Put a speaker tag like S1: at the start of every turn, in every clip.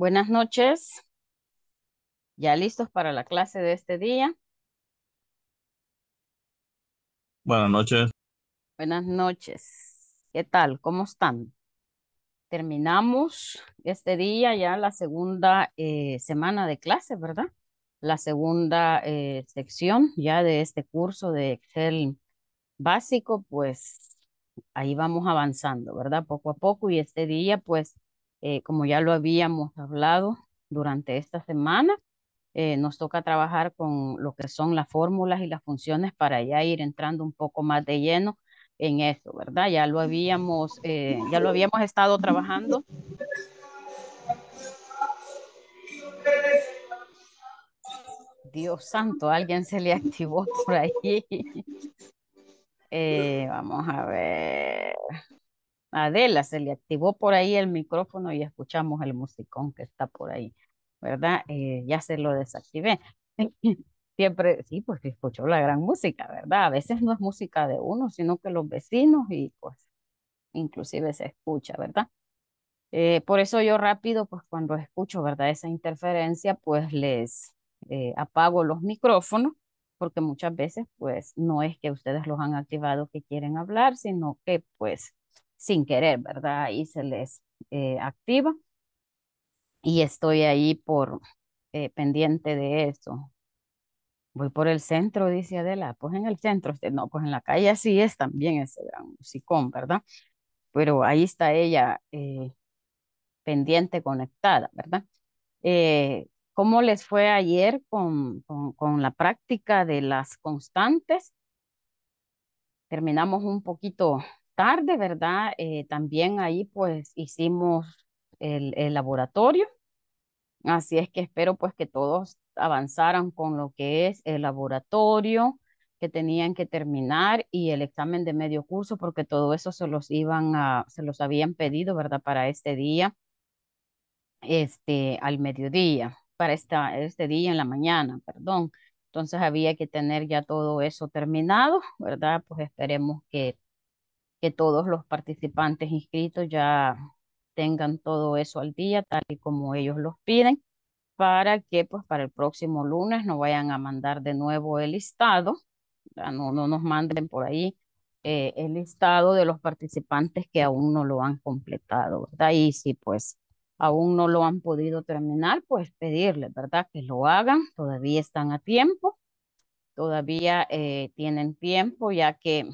S1: Buenas noches. ¿Ya listos para la clase de este día? Buenas noches. Buenas noches. ¿Qué tal? ¿Cómo están? Terminamos este día ya la segunda eh, semana de clase, ¿verdad? La segunda eh, sección ya de este curso de Excel básico, pues ahí vamos avanzando, ¿verdad? Poco a poco y este día pues eh, como ya lo habíamos hablado durante esta semana, eh, nos toca trabajar con lo que son las fórmulas y las funciones para ya ir entrando un poco más de lleno en eso, ¿verdad? Ya lo habíamos, eh, ya lo habíamos estado trabajando. Dios santo, alguien se le activó por ahí. vamos a ver. Adela, se le activó por ahí el micrófono y escuchamos el musicón que está por ahí, ¿verdad? Eh, ya se lo desactivé. Siempre, sí, pues escuchó la gran música, ¿verdad? A veces no es música de uno, sino que los vecinos y pues inclusive se escucha, ¿verdad? Eh, por eso yo rápido, pues cuando escucho, ¿verdad? Esa interferencia, pues les eh, apago los micrófonos, porque muchas veces, pues no es que ustedes los han activado que quieren hablar, sino que pues sin querer, ¿verdad? Ahí se les eh, activa y estoy ahí por eh, pendiente de eso. Voy por el centro, dice Adela, pues en el centro, este, no, pues en la calle sí es también ese gran musicón, ¿verdad? Pero ahí está ella eh, pendiente, conectada, ¿verdad? ¿Cómo les fue ayer con, con la práctica de las constantes? Terminamos un poquito tarde, ¿verdad? Eh, también ahí pues hicimos el, el, laboratorio. Así es que espero pues que todos avanzaran con lo que es el laboratorio que tenían que terminar y el examen de medio curso porque todo eso se los iban a, se los habían pedido, ¿verdad? Para este día, este, al mediodía, para esta, este día en la mañana, perdón. Entonces había que tener ya todo eso terminado, ¿verdad? Pues esperemos que que todos los participantes inscritos ya tengan todo eso al día, tal y como ellos los piden, para que pues para el próximo lunes no vayan a mandar de nuevo el listado, no, no nos manden por ahí eh, el listado de los participantes que aún no lo han completado, ¿verdad? Y si pues aún no lo han podido terminar, pues pedirle ¿verdad? Que lo hagan, todavía están a tiempo, todavía eh, tienen tiempo, ya que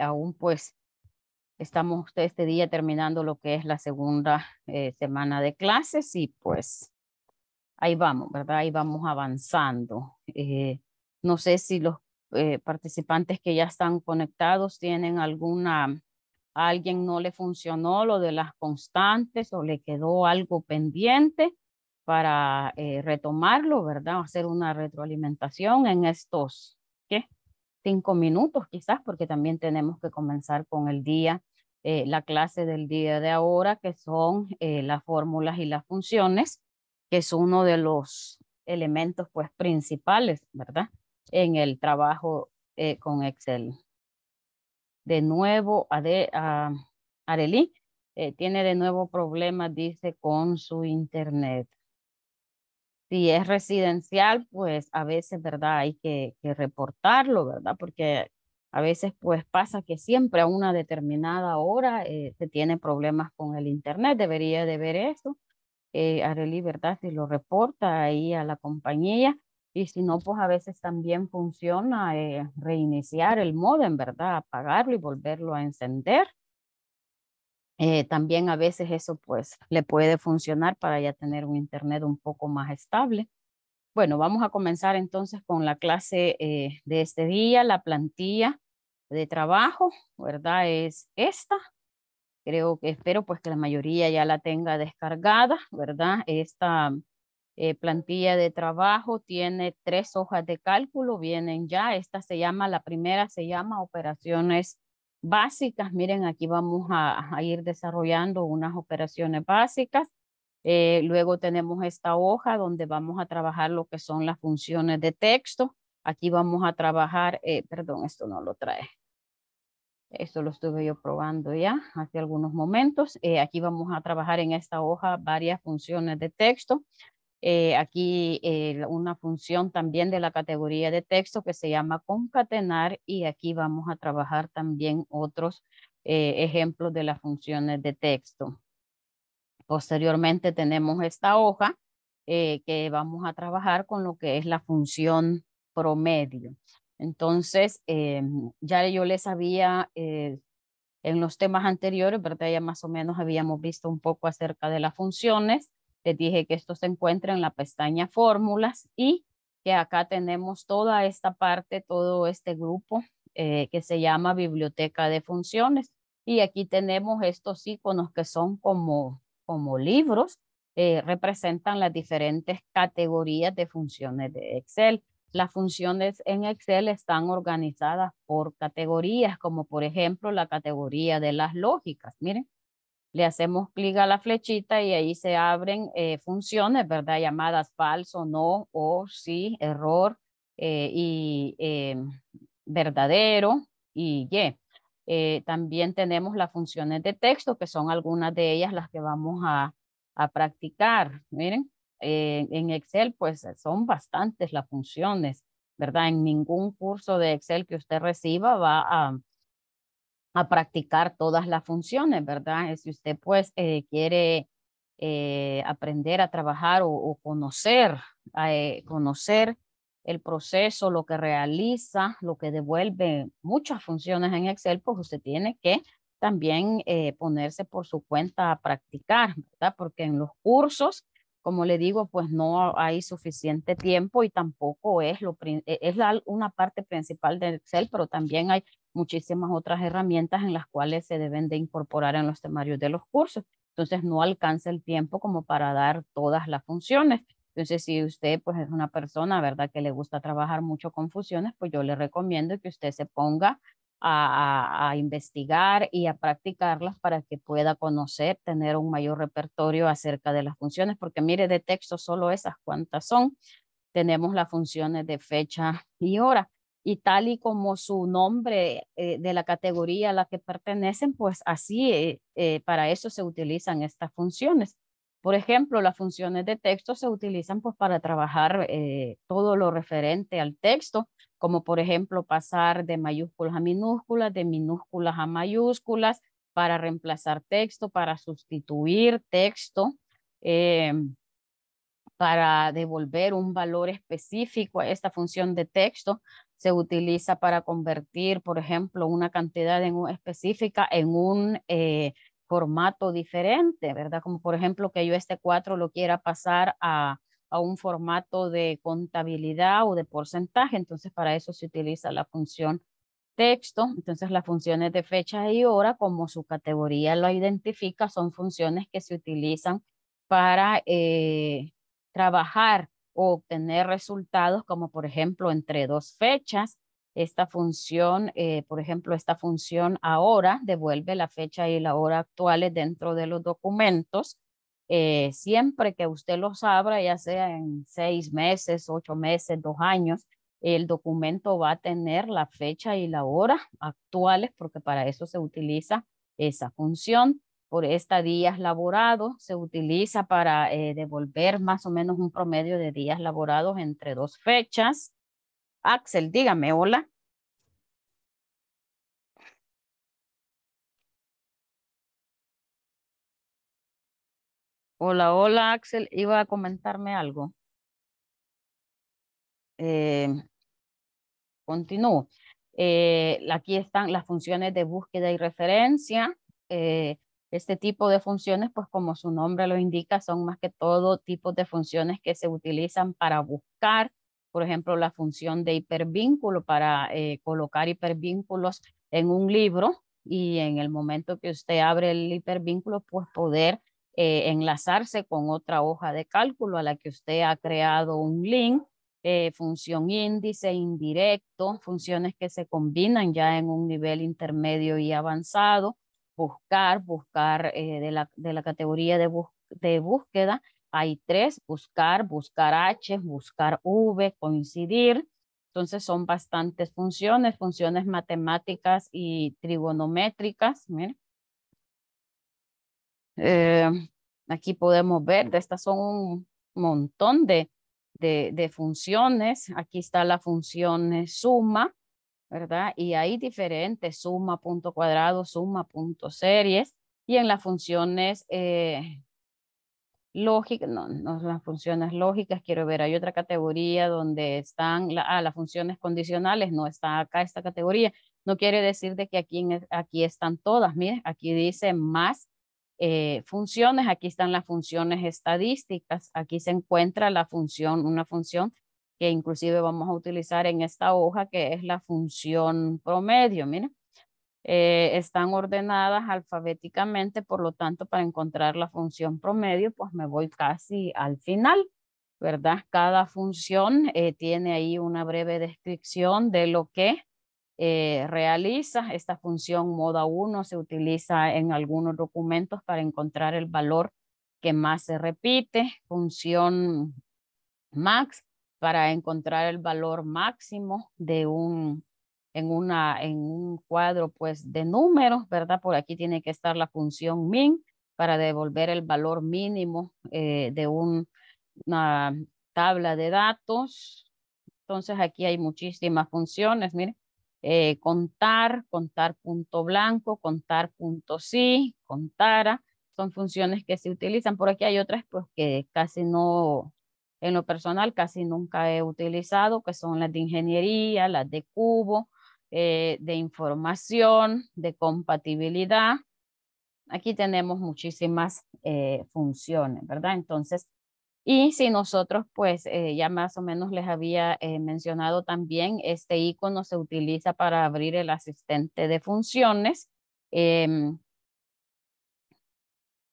S1: aún pues estamos este día terminando lo que es la segunda eh, semana de clases y pues ahí vamos, ¿verdad? Ahí vamos avanzando. Eh, no sé si los eh, participantes que ya están conectados tienen alguna, a alguien no le funcionó lo de las constantes o le quedó algo pendiente para retomarlo, ¿verdad? Hacer una retroalimentación en estos, ¿qué? cinco minutos quizás, porque también tenemos que comenzar con el día, eh, la clase del día de ahora, que son eh, las fórmulas y las funciones, que es uno de los elementos pues principales, ¿verdad? En el trabajo eh, con Excel. De nuevo, Ade, a Arely tiene de nuevo problemas, dice, con su internet si es residencial, pues a veces, ¿verdad? Hay que, reportarlo, ¿verdad? Porque a veces, pues pasa que siempre a una determinada hora eh, se tiene problemas con el Internet, debería de ver eso. Eh, Areli, ¿verdad? Si lo reporta ahí a la compañía y si no, pues a veces también funciona eh, reiniciar el modem, ¿verdad? Apagarlo y volverlo a encender eh, también a veces eso pues le puede funcionar para ya tener un internet un poco más estable. Bueno, vamos a comenzar entonces con la clase eh, de este día, la plantilla de trabajo, ¿verdad? Es esta. Creo que espero pues que la mayoría ya la tenga descargada, ¿verdad? Esta eh, plantilla de trabajo tiene tres hojas de cálculo, vienen ya. Esta se llama, la primera se llama operaciones básicas. Miren, aquí vamos a, ir desarrollando unas operaciones básicas. Eh, luego tenemos esta hoja donde vamos a trabajar lo que son las funciones de texto. Aquí vamos a trabajar, eh, perdón, esto no lo trae. Esto lo estuve yo probando ya hace algunos momentos. Eh, aquí vamos a trabajar en esta hoja varias funciones de texto. Eh, aquí eh, una función también de la categoría de texto que se llama concatenar y aquí vamos a trabajar también otros eh, ejemplos de las funciones de texto. Posteriormente tenemos esta hoja que vamos a trabajar con lo que es la función promedio. Entonces, ya yo les había en los temas anteriores, pero Ya más o menos habíamos visto un poco acerca de las funciones. Les dije que esto se encuentra en la pestaña fórmulas y que acá tenemos toda esta parte, todo este grupo eh, que se llama biblioteca de funciones. Y aquí tenemos estos iconos que son como, como libros, eh, representan las diferentes categorías de funciones de Excel. Las funciones en Excel están organizadas por categorías, como por ejemplo la categoría de las lógicas. Miren, le hacemos clic a la flechita y ahí se abren eh, funciones, ¿verdad? Llamadas falso, no, o sí, error eh, y eh, verdadero y y. también tenemos las funciones de texto, que son algunas de ellas las que vamos a, a practicar. Miren, en Excel pues son bastantes las funciones, ¿verdad? En ningún curso de Excel que usted reciba va a a practicar todas las funciones, ¿verdad? Eh, si usted pues eh, quiere eh, aprender a trabajar o, conocer, conocer el proceso, lo que realiza, lo que devuelve muchas funciones en Excel, pues usted tiene que también ponerse por su cuenta a practicar, ¿verdad? Porque en los cursos como le digo, pues no hay suficiente tiempo y tampoco es, e, es una parte principal de Excel, pero también hay muchísimas otras herramientas en las cuales se deben de incorporar en los temarios de los cursos. Entonces no alcanza el tiempo como para dar todas las funciones. Entonces, si usted pues es una persona, ¿verdad? Que le gusta trabajar mucho con fusiones, pues yo le recomiendo que usted se ponga a, investigar y a practicarlas para que pueda conocer, tener un mayor repertorio acerca de las funciones, porque mire, de texto solo esas cuantas son. Tenemos las funciones de fecha y hora. Y tal y como su nombre eh, de la categoría a la que pertenecen, pues así, eh, eh, para eso se utilizan estas funciones. Por ejemplo, las funciones de texto se utilizan pues, para trabajar todo lo referente al texto, como por ejemplo pasar de mayúsculas a minúsculas, de minúsculas a mayúsculas, para reemplazar texto, para sustituir texto, em, para devolver un valor específico a esta función de texto. Se utiliza para convertir, por ejemplo, una cantidad en específica en un eh, formato diferente, ¿verdad? Como por ejemplo que yo este 4 lo quiera pasar a, a un formato de contabilidad o de porcentaje. Entonces, para eso se utiliza la función texto. Entonces, las funciones de fecha y hora, como su categoría lo identifica, son funciones que se utilizan para eh, trabajar o obtener resultados, como por ejemplo, entre dos fechas. Esta función, eh, por ejemplo, esta función ahora devuelve la fecha y la hora actuales dentro de los documentos eh, siempre que usted los abra, ya sea en seis meses, ocho meses, dos años, el documento va a tener la fecha y la hora actuales, porque para eso se utiliza esa función. Por esta días laborados se utiliza para eh, devolver más o menos un promedio de días laborados entre dos fechas. Axel, dígame, hola. Hola, hola, Axel. Iba a comentarme algo. Eh, continúo. Eh, aquí están las funciones de búsqueda y referencia. Eh, este tipo de funciones, pues como su nombre lo indica, son más que todo tipos de funciones que se utilizan para buscar. Por ejemplo, la función de hipervínculo para colocar hipervínculos en un libro y en el momento que usted abre el hipervínculo, pues poder eh, enlazarse con otra hoja de cálculo a la que usted ha creado un link, eh, función índice, indirecto, funciones que se combinan ya en un nivel intermedio y avanzado, buscar, buscar eh, de, la, de, la, categoría de, de búsqueda, hay tres, buscar, buscar H, buscar V, coincidir. Entonces son bastantes funciones, funciones matemáticas y trigonométricas. Miren. Eh, aquí podemos ver, estas son un montón de, de, funciones. Aquí está la función suma, ¿verdad? Y hay diferentes, suma, punto cuadrado, suma, punto series. Y en las funciones eh, lógicas, no, no las funciones lógicas, quiero ver, hay otra categoría donde están la, ah, las funciones condicionales, no está acá esta categoría. No quiere decir de que aquí, aquí están todas, miren, aquí dice más eh, funciones, aquí están las funciones estadísticas, aquí se encuentra la función, una función que inclusive vamos a utilizar en esta hoja, que es la función promedio, mira. Eh, están ordenadas alfabéticamente, por lo tanto, para encontrar la función promedio, pues me voy casi al final, ¿verdad? Cada función eh, tiene ahí una breve descripción de lo que eh, realiza. Esta función moda 1 se utiliza en algunos documentos para encontrar el valor que más se repite. Función max para encontrar el valor máximo de un, en, una, en un cuadro pues, de números, ¿verdad? Por aquí tiene que estar la función min para devolver el valor mínimo eh, de un, una tabla de datos. Entonces aquí hay muchísimas funciones, miren. Eh, contar, contar punto blanco, contar punto sí, contara, son funciones que se utilizan. Por aquí hay otras pues que casi no, en lo personal casi nunca he utilizado, que son las de ingeniería, las de cubo, eh, de información, de compatibilidad. Aquí tenemos muchísimas eh, funciones, ¿verdad? Entonces, y si nosotros, pues eh, ya más o menos les había eh, mencionado también, este icono se utiliza para abrir el asistente de funciones. Em,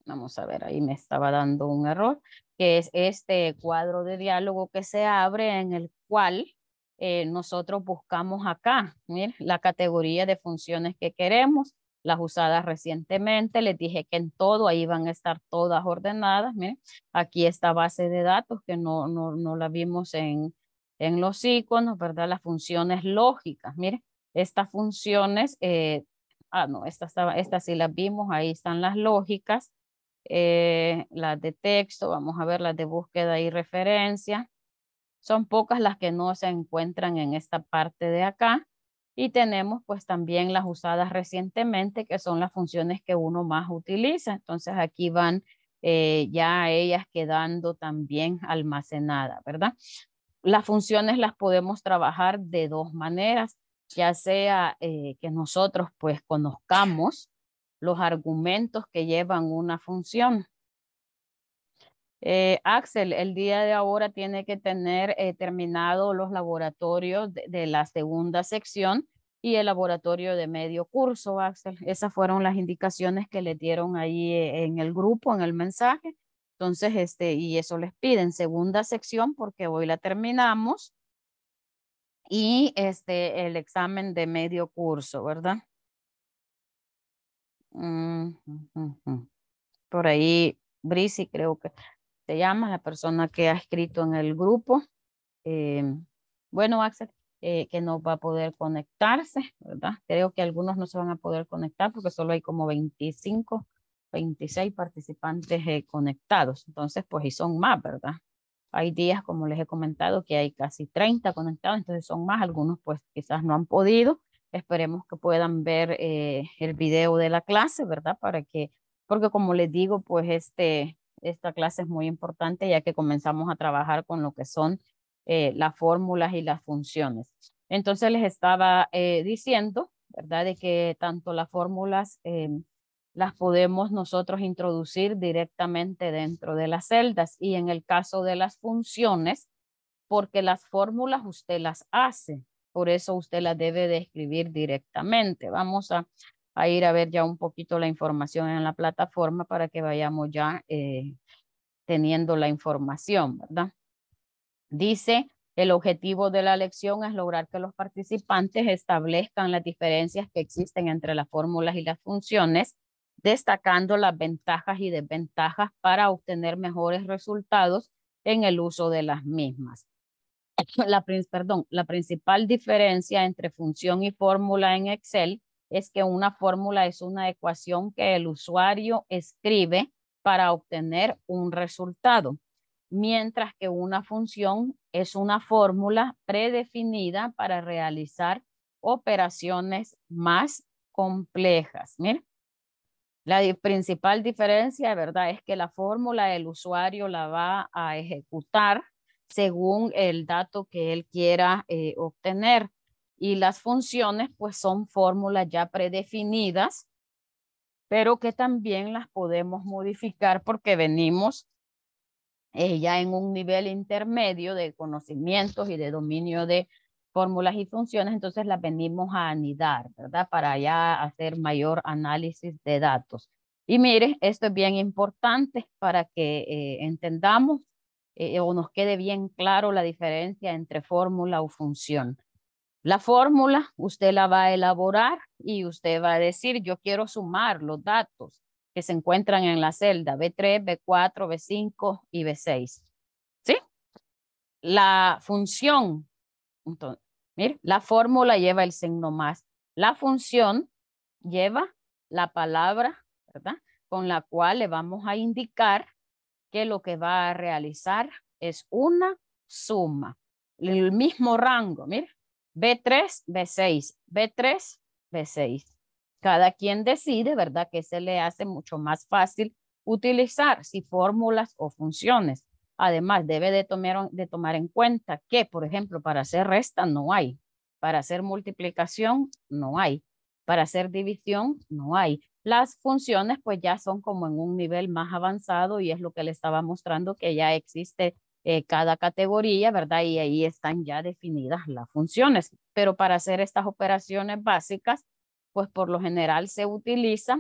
S1: vamos a ver, ahí me estaba dando un error, que es este cuadro de diálogo que se abre en el cual eh, nosotros buscamos acá, la categoría de funciones que queremos las usadas recientemente, les dije que en todo ahí van a estar todas ordenadas, miren, aquí esta base de datos que no, no, la vimos en, en los iconos, ¿verdad? Las funciones lógicas, miren, estas funciones, eh, ah, no, estas esta sí las vimos, ahí están las lógicas, eh, las de texto, vamos a ver las de búsqueda y referencia, son pocas las que no se encuentran en esta parte de acá, y tenemos pues también las usadas recientemente, que son las funciones que uno más utiliza. Entonces aquí van eh, ya ellas quedando también almacenadas, ¿verdad? Las funciones las podemos trabajar de dos maneras, ya sea eh, que nosotros pues conozcamos los argumentos que llevan una función, eh, Axel, el día de ahora tiene que tener eh, terminado los laboratorios de, la segunda sección y el laboratorio de medio curso, Axel. Esas fueron las indicaciones que le dieron ahí eh, en el grupo, en el mensaje. Entonces, este, y eso les piden, segunda sección, porque hoy la terminamos, y este, el examen de medio curso, ¿verdad? Mm, mm, mm, Por ahí, Brisi, creo que te llamas, la persona que ha escrito en el grupo. Eh, bueno, Axel, eh, que no va a poder conectarse, ¿verdad? Creo que algunos no se van a poder conectar porque solo hay como 25, 26 participantes eh, conectados. Entonces, pues, y son más, ¿verdad? Hay días, como les he comentado, que hay casi 30 conectados, entonces son más. Algunos, pues, quizás no han podido. Esperemos que puedan ver el video de la clase, ¿verdad? Para que, porque como les digo, pues, este, esta clase es muy importante ya que comenzamos a trabajar con lo que son eh, las fórmulas y las funciones. Entonces les estaba eh, diciendo, ¿verdad? De que tanto las fórmulas eh, las podemos nosotros introducir directamente dentro de las celdas y en el caso de las funciones, porque las fórmulas usted las hace, por eso usted las debe de escribir directamente. Vamos a a ir a ver ya un poquito la información en la plataforma para que vayamos ya eh, teniendo la información, ¿verdad? Dice, el objetivo de la lección es lograr que los participantes establezcan las diferencias que existen entre las fórmulas y las funciones, destacando las ventajas y desventajas para obtener mejores resultados en el uso de las mismas. perdón, la principal diferencia entre función y fórmula en Excel es que una fórmula es una ecuación que el usuario escribe para obtener un resultado, mientras que una función es una fórmula predefinida para realizar operaciones más complejas. la principal diferencia, ¿verdad? Es que la fórmula el usuario la va a ejecutar según el dato que él quiera eh, obtener y las funciones pues son fórmulas ya predefinidas, pero que también las podemos modificar porque venimos eh, ya en un nivel intermedio de conocimientos y de dominio de fórmulas y funciones, entonces las venimos a anidar, ¿verdad? Para ya hacer mayor análisis de datos. Y mire, esto es bien importante para que eh, entendamos eh, o nos quede bien claro la diferencia entre fórmula o función. La fórmula usted la va a elaborar y usted va a decir, yo quiero sumar los datos que se encuentran en la celda B3, B4, B5 y B6. ¿Sí? La función, mire, la fórmula lleva el signo más. La función lleva la palabra, ¿verdad? Con la cual le vamos a indicar que lo que va a realizar es una suma. El mismo rango, mire, B3, B6, B3, B6. Cada quien decide, ¿verdad? Que se le hace mucho más fácil utilizar si fórmulas o funciones. Además, debe de tomar, de tomar en cuenta que, por ejemplo, para hacer resta no hay. Para hacer multiplicación no hay. Para hacer división no hay. Las funciones pues ya son como en un nivel más avanzado y es lo que le estaba mostrando que ya existe eh, cada categoría, ¿verdad? Y ahí están ya definidas las funciones. Pero para hacer estas operaciones básicas, pues por lo general se utiliza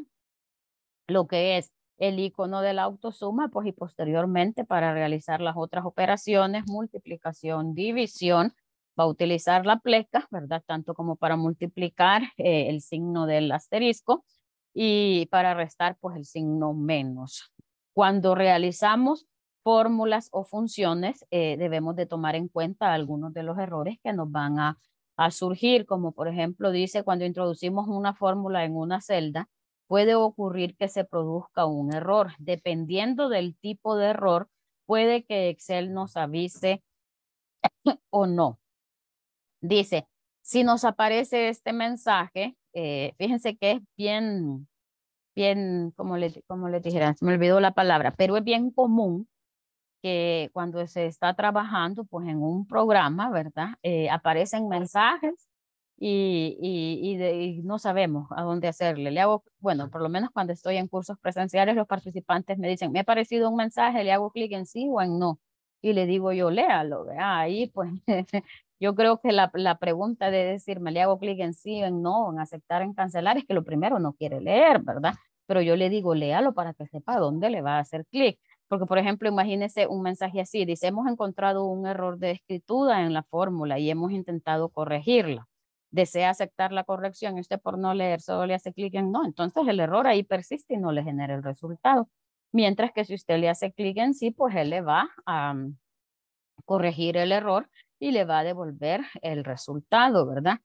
S1: lo que es el icono de la autosuma, pues y posteriormente para realizar las otras operaciones, multiplicación, división, va a utilizar la pleca, ¿verdad? Tanto como para multiplicar eh, el signo del asterisco y para restar, pues el signo menos. Cuando realizamos fórmulas o funciones, eh, debemos de tomar en cuenta algunos de los errores que nos van a, surgir, como por ejemplo dice, cuando introducimos una fórmula en una celda, puede ocurrir que se produzca un error. Dependiendo del tipo de error, puede que Excel nos avise o no. Dice, si nos aparece este mensaje, eh, fíjense que es bien, bien, como le, como dijera, se me olvidó la palabra, pero es bien común que cuando se está trabajando pues en un programa, ¿verdad? Eh, aparecen mensajes y, y, no sabemos a dónde hacerle. Le hago, bueno, por lo menos cuando estoy en cursos presenciales, los participantes me dicen, me ha parecido un mensaje, le hago clic en sí o en no. Y le digo yo, léalo, Ahí pues yo creo que la, la, pregunta de decirme, le hago clic en sí o en no, en aceptar, en cancelar, es que lo primero no quiere leer, ¿verdad? Pero yo le digo, léalo para que sepa dónde le va a hacer clic porque, por ejemplo, imagínese un mensaje así, dice, hemos encontrado un error de escritura en la fórmula y hemos intentado corregirla. Desea aceptar la corrección y usted por no leer solo le hace clic en no, entonces el error ahí persiste y no le genera el resultado. Mientras que si usted le hace clic en sí, pues él le va a mm, corregir el error y le va a devolver el resultado, ¿verdad?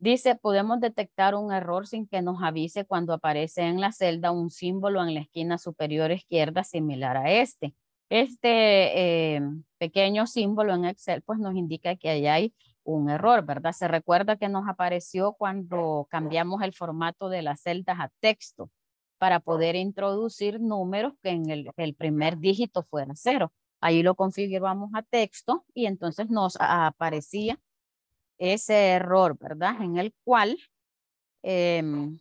S1: Dice, podemos detectar un error sin que nos avise cuando aparece en la celda un símbolo en la esquina superior izquierda similar a este. Este eh, pequeño símbolo en Excel pues nos indica que ahí hay un error, ¿verdad? Se recuerda que nos apareció cuando cambiamos el formato de las celdas a texto para poder introducir números que en el, el primer dígito fuera cero. Ahí lo configuramos a texto y entonces nos aparecía ese error, ¿verdad? En el cual, em,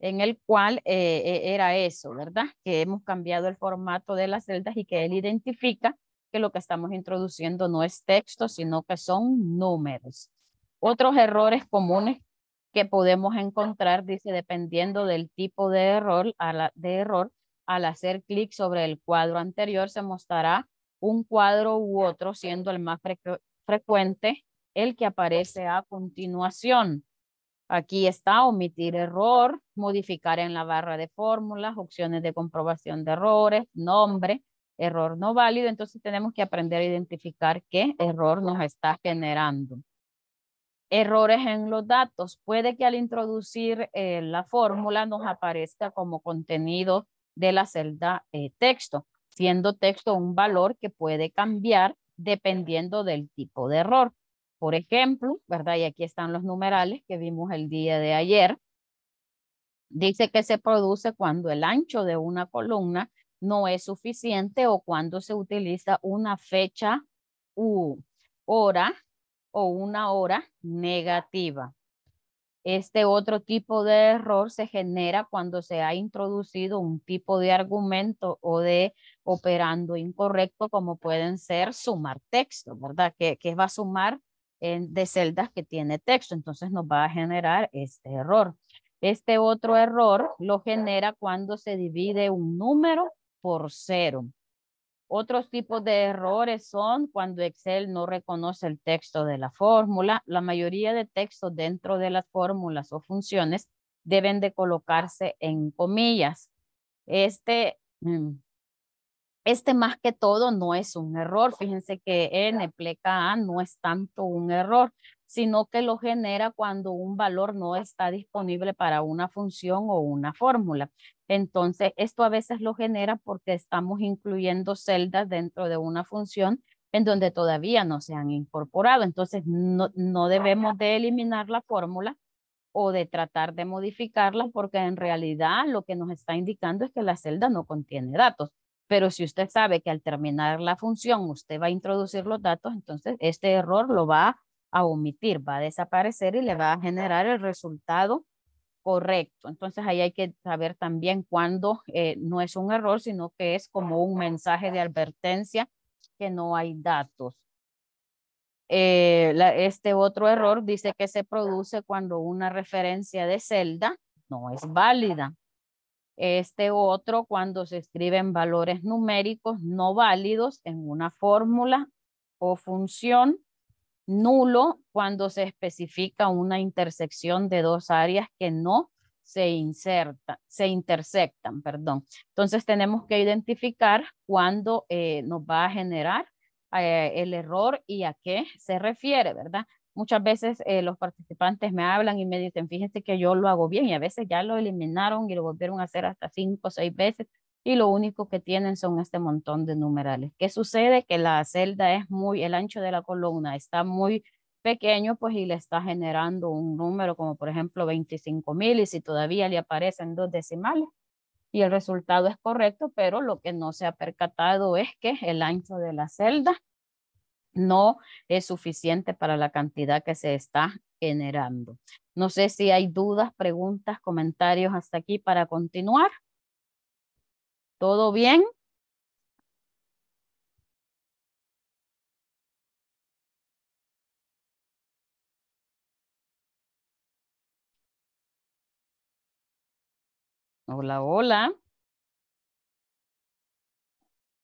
S1: en el cual eh, e, era eso, ¿verdad? Que hemos cambiado el formato de las celdas y que él identifica que lo que estamos introduciendo no es texto, sino que son números. Otros errores comunes que podemos encontrar, dice, dependiendo del tipo de error, a de error al hacer clic sobre el cuadro anterior se mostrará un cuadro u otro, siendo el más frecuente el que aparece a continuación. Aquí está omitir error, modificar en la barra de fórmulas, opciones de comprobación de errores, nombre, error no válido. Entonces tenemos que aprender a identificar qué error nos está generando. Errores en los datos. Puede que al introducir eh, la fórmula nos aparezca como contenido de la celda eh, texto, siendo texto un valor que puede cambiar dependiendo del tipo de error. Por ejemplo, ¿verdad? Y aquí están los numerales que vimos el día de ayer. Dice que se produce cuando el ancho de una columna no es suficiente o cuando se utiliza una fecha u hora o una hora negativa. Este otro tipo de error se genera cuando se ha introducido un tipo de argumento o de operando incorrecto, como pueden ser sumar texto, ¿verdad? Que, que va a sumar de celdas que tiene texto, entonces nos va a generar este error. Este otro error lo genera cuando se divide un número por cero. Otros tipos de errores son cuando Excel no reconoce el texto de la fórmula. La mayoría de textos dentro de las fórmulas o funciones deben de colocarse en comillas. Este mm, este más que todo no es un error. Fíjense que N pleca A no es tanto un error, sino que lo genera cuando un valor no está disponible para una función o una fórmula. Entonces, esto a veces lo genera porque estamos incluyendo celdas dentro de una función en donde todavía no se han incorporado. Entonces, no, no, ah, debemos de eliminar la fórmula o de tratar de modificarla porque en realidad lo que nos está indicando es que la celda no contiene datos. Pero si usted sabe que al terminar la función usted va a introducir los datos, entonces este error lo va a omitir, va a desaparecer y le va a generar el resultado correcto. Entonces ahí hay que saber también cuándo eh, no es un error, sino que es como un mensaje de advertencia que no hay datos. Eh, este otro error dice que se produce cuando una referencia de celda no es válida. Este otro cuando se escriben valores numéricos no válidos en una fórmula o función. Nulo cuando se especifica una intersección de dos áreas que no se inserta, se intersectan, perdón. Entonces tenemos que identificar cuándo eh, nos va a generar eh, el error y a qué se refiere, ¿verdad? muchas veces eh, los participantes me hablan y me dicen, fíjense que yo lo hago bien y a veces ya lo eliminaron y lo volvieron a hacer hasta cinco o seis veces y lo único que tienen son este montón de numerales. ¿Qué sucede? Que la celda es muy, el ancho de la columna está muy pequeño, pues y le está generando un número como por ejemplo 25 mil y si todavía le aparecen dos decimales y el resultado es correcto, pero lo que no se ha percatado es que el ancho de la celda no es suficiente para la cantidad que se está generando. No sé si hay dudas, preguntas, comentarios hasta aquí para continuar. ¿Todo bien? Hola, hola.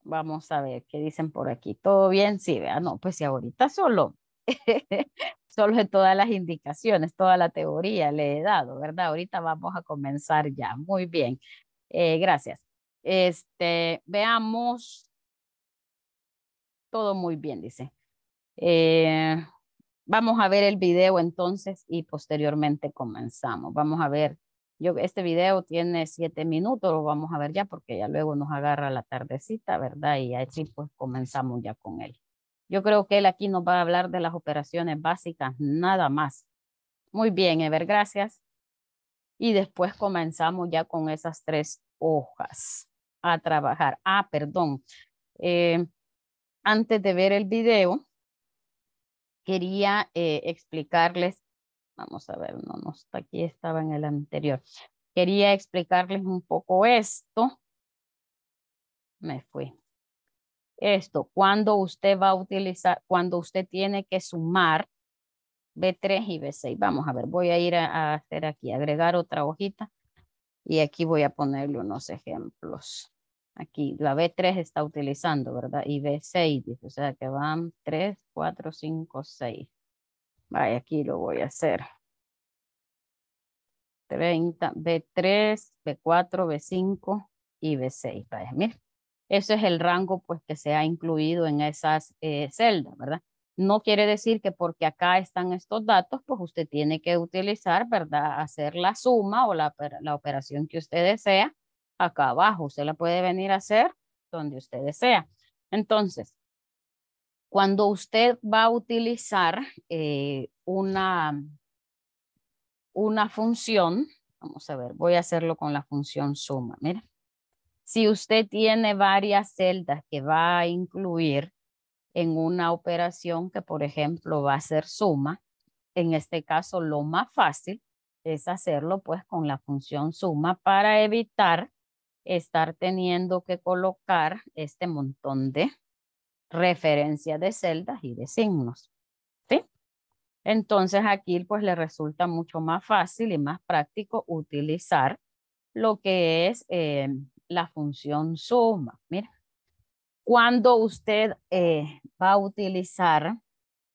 S1: Vamos a ver qué dicen por aquí. ¿Todo bien? Sí, vean, no, pues si ahorita solo, solo de todas las indicaciones, toda la teoría le he dado, ¿verdad? Ahorita vamos a comenzar ya. Muy bien. Eh, gracias. Este, veamos. Todo muy bien, dice. Eh, vamos a ver el video entonces y posteriormente comenzamos. Vamos a ver yo, este video tiene siete minutos, lo vamos a ver ya porque ya luego nos agarra la tardecita, ¿verdad? Y así pues comenzamos ya con él. Yo creo que él aquí nos va a hablar de las operaciones básicas, nada más. Muy bien, Ever, gracias. Y después comenzamos ya con esas tres hojas a trabajar. Ah, perdón. Eh, antes de ver el video, quería eh, explicarles Vamos a ver, no, no aquí, estaba en el anterior. Quería explicarles un poco esto. Me fui. Esto, cuando usted va a utilizar, cuando usted tiene que sumar B3 y B6. Vamos a ver, voy a ir a, hacer aquí, agregar otra hojita. Y aquí voy a ponerle unos ejemplos. Aquí la B3 está utilizando, ¿verdad? Y B6, dice, o sea que van 3, 4, 5, 6 aquí lo voy a hacer. 30, B3, B4, B5 y B6. Vaya, Ese es el rango pues, que se ha incluido en esas eh, celdas, ¿verdad? No quiere decir que porque acá están estos datos, pues usted tiene que utilizar, ¿verdad? Hacer la suma o la, la operación que usted desea acá abajo. Usted la puede venir a hacer donde usted desea. Entonces, cuando usted va a utilizar eh, una, una función, vamos a ver, voy a hacerlo con la función suma, mira. Si usted tiene varias celdas que va a incluir en una operación que, por ejemplo, va a ser suma, en este caso lo más fácil es hacerlo pues con la función suma para evitar estar teniendo que colocar este montón de referencia de celdas y de signos. ¿sí? Entonces aquí pues le resulta mucho más fácil y más práctico utilizar lo que es em, la función suma. Mira, cuando usted eh, va a utilizar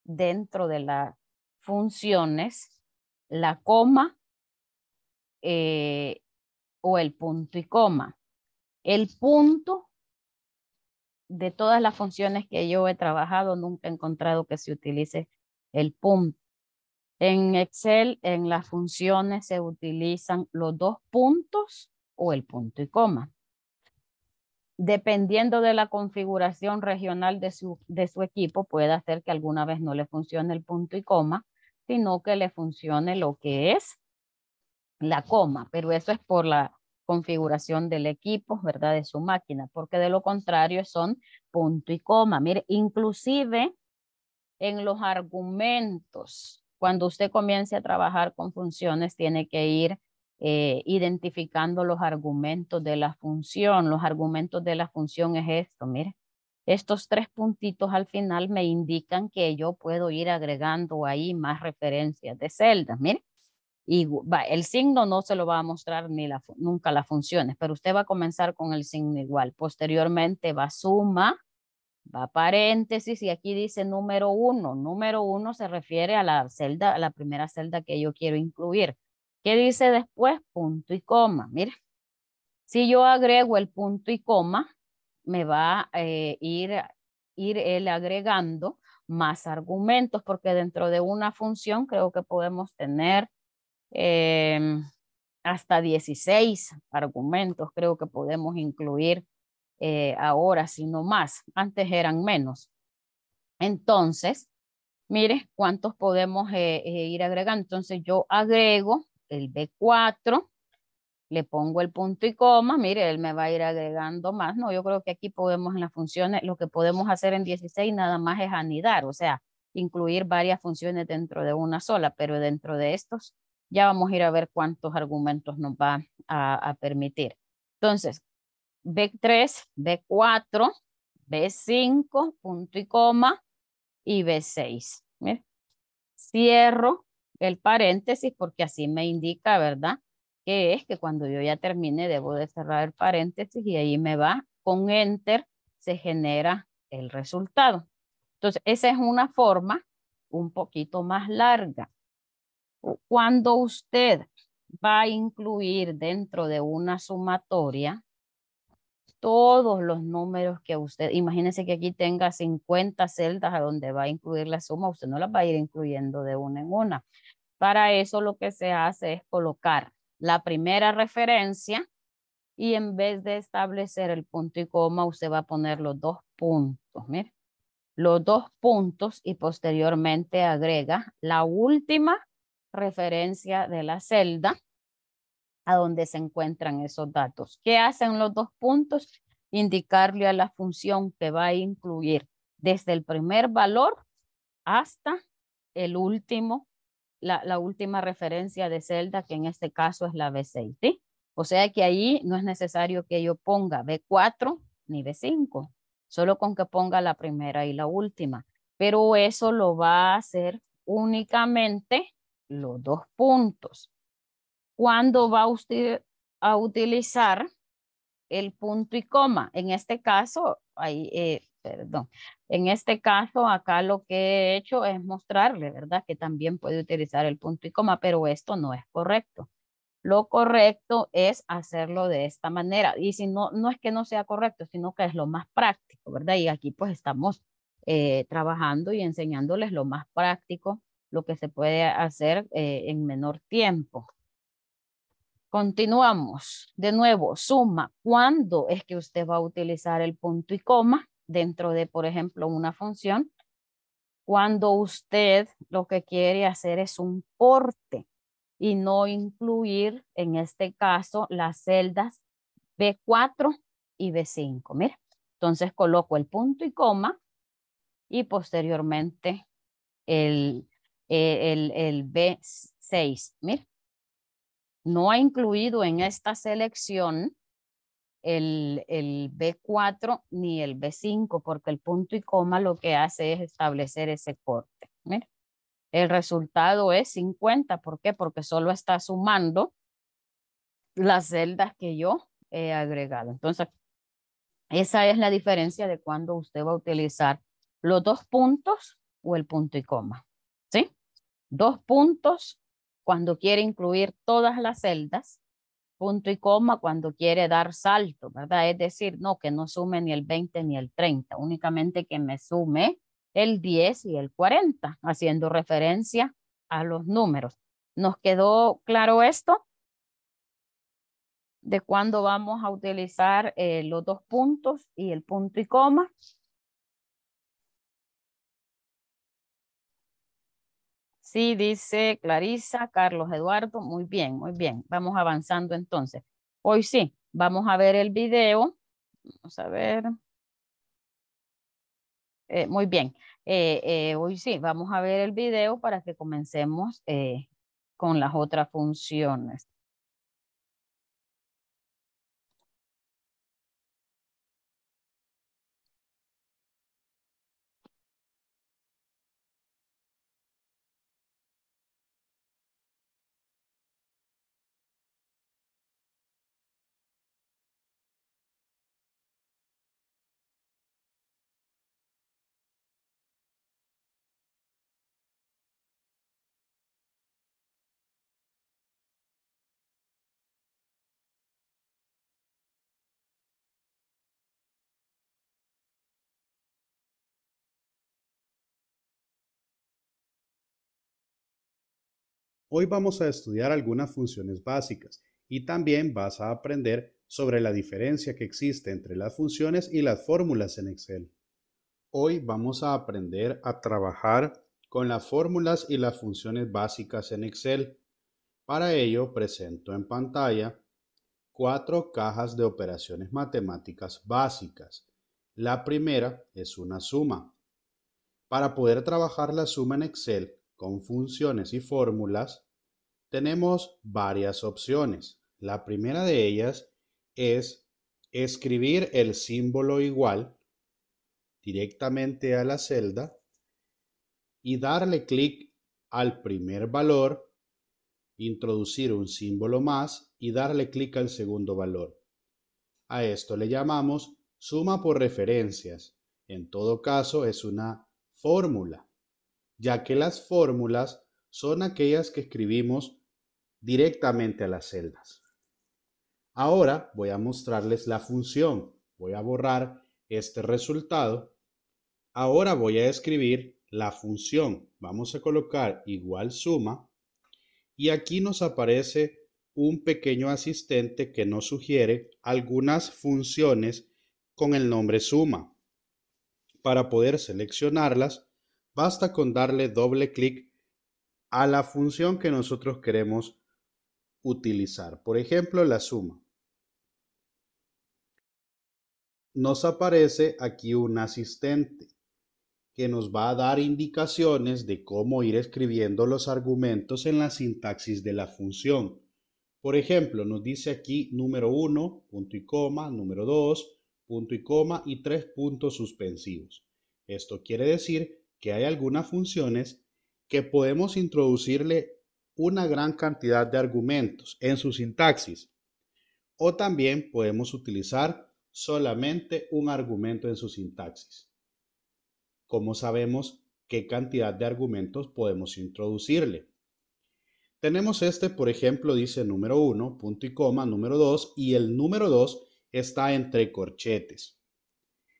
S1: dentro de las funciones la coma eh, o el punto y coma. El punto de todas las funciones que yo he trabajado, nunca he encontrado que se utilice el punto. En Excel, en las funciones se utilizan los dos puntos o el punto y coma. Dependiendo de la configuración regional de su, de su equipo, puede hacer que alguna vez no le funcione el punto y coma, sino que le funcione lo que es la coma, pero eso es por la configuración del equipo, ¿verdad? De su máquina, porque de lo contrario son punto y coma. Mire, inclusive en los argumentos, cuando usted comience a trabajar con funciones, tiene que ir eh, identificando los argumentos de la función. Los argumentos de la función es esto, mire. Estos tres puntitos al final me indican que yo puedo ir agregando ahí más referencias de celdas, mire. Y va, el signo no se lo va a mostrar ni la, nunca las funciones, pero usted va a comenzar con el signo igual. Posteriormente va suma, va paréntesis y aquí dice número uno. Número uno se refiere a la celda, a la primera celda que yo quiero incluir. ¿Qué dice después? Punto y coma. Mire, si yo agrego el punto y coma, me va a eh, ir, ir él agregando más argumentos porque dentro de una función creo que podemos tener Em, hasta 16 argumentos creo que podemos incluir eh, ahora, si no más. Antes eran menos. Entonces, mire cuántos podemos eh, eh, ir agregando. Entonces yo agrego el B4, le pongo el punto y coma, mire, él me va a ir agregando más. No, yo creo que aquí podemos en las funciones, lo que podemos hacer en 16 nada más es anidar, o sea, incluir varias funciones dentro de una sola, pero dentro de estos ya vamos a ir a ver cuántos argumentos nos va a, permitir. Entonces, B3, B4, B5, punto y coma, y B6. Cierro el paréntesis porque así me indica, ¿verdad? Que es que cuando yo ya termine debo de cerrar el paréntesis y ahí me va con Enter se genera el resultado. Entonces, esa es una forma un poquito más larga. Cuando usted va a incluir dentro de una sumatoria todos los números que usted, imagínese que aquí tenga 50 celdas a donde va a incluir la suma, usted no las va a ir incluyendo de una en una. Para eso lo que se hace es colocar la primera referencia y en vez de establecer el punto y coma, usted va a poner los dos puntos, los dos puntos y posteriormente agrega la última referencia de la celda a donde se encuentran esos datos. ¿Qué hacen los dos puntos? Indicarle a la función que va a incluir desde el primer valor hasta el último, la, la última referencia de celda, que en este caso es la B6. O sea que ahí no es necesario que yo ponga B4 ni B5, solo con que ponga la primera y la última. Pero eso lo va a hacer únicamente los dos puntos. ¿Cuándo va usted a utilizar el punto y coma? En este caso, ahí, eh, perdón, en este caso acá lo que he hecho es mostrarle, ¿verdad? Que también puede utilizar el punto y coma, pero esto no es correcto. Lo correcto es hacerlo de esta manera. Y si no, no es que no sea correcto, sino que es lo más práctico, ¿verdad? Y aquí pues estamos eh, trabajando y enseñándoles lo más práctico lo que se puede hacer eh, en menor tiempo. Continuamos. De nuevo, suma. ¿Cuándo es que usted va a utilizar el punto y coma dentro de, por ejemplo, una función? Cuando usted lo que quiere hacer es un corte y no incluir, en este caso, las celdas B4 y B5. Mira, entonces coloco el punto y coma y posteriormente el, eh, el, el, B6. Mira, no ha incluido en esta selección el, el, B4 ni el B5 porque el punto y coma lo que hace es establecer ese corte. el resultado es 50. ¿Por qué? Porque solo está sumando las celdas que yo he agregado. Entonces, esa es la diferencia de cuando usted va a utilizar los dos puntos o el punto y coma. Dos puntos cuando quiere incluir todas las celdas, punto y coma cuando quiere dar salto, ¿verdad? Es decir, no, que no sume ni el 20 ni el 30, únicamente que me sume el 10 y el 40, haciendo referencia a los números. ¿Nos quedó claro esto? De cuándo vamos a utilizar eh, los dos puntos y el punto y coma. Sí, dice Clarisa, Carlos Eduardo. Muy bien, muy bien. Vamos avanzando entonces. Hoy sí, vamos a ver el video. Vamos a ver. Eh, muy bien. Eh, eh, hoy sí, vamos a ver el video para que comencemos con las otras funciones.
S2: Hoy vamos a estudiar algunas funciones básicas y también vas a aprender sobre la diferencia que existe entre las funciones y las fórmulas en Excel. Hoy vamos a aprender a trabajar con las fórmulas y las funciones básicas en Excel. Para ello presento en pantalla cuatro cajas de operaciones matemáticas básicas. La primera es una suma. Para poder trabajar la suma en Excel con funciones y fórmulas, tenemos varias opciones. La primera de ellas es escribir el símbolo igual directamente a la celda y darle clic al primer valor, introducir un símbolo más y darle clic al segundo valor. A esto le llamamos suma por referencias. En todo caso es una fórmula, ya que las fórmulas son aquellas que escribimos directamente a las celdas. Ahora voy a mostrarles la función. Voy a borrar este resultado. Ahora voy a escribir la función. Vamos a colocar igual suma. Y aquí nos aparece un pequeño asistente que nos sugiere algunas funciones con el nombre suma. Para poder seleccionarlas, basta con darle doble clic a la función que nosotros queremos utilizar. Por ejemplo, la suma. Nos aparece aquí un asistente que nos va a dar indicaciones de cómo ir escribiendo los argumentos en la sintaxis de la función. Por ejemplo, nos dice aquí número 1, punto y coma, número 2, punto y coma y tres puntos suspensivos. Esto quiere decir que hay algunas funciones que podemos introducirle una gran cantidad de argumentos en su sintaxis. O también podemos utilizar solamente un argumento en su sintaxis. ¿Cómo sabemos qué cantidad de argumentos podemos introducirle? Tenemos este, por ejemplo, dice número 1, punto y coma, número 2, y el número 2 está entre corchetes.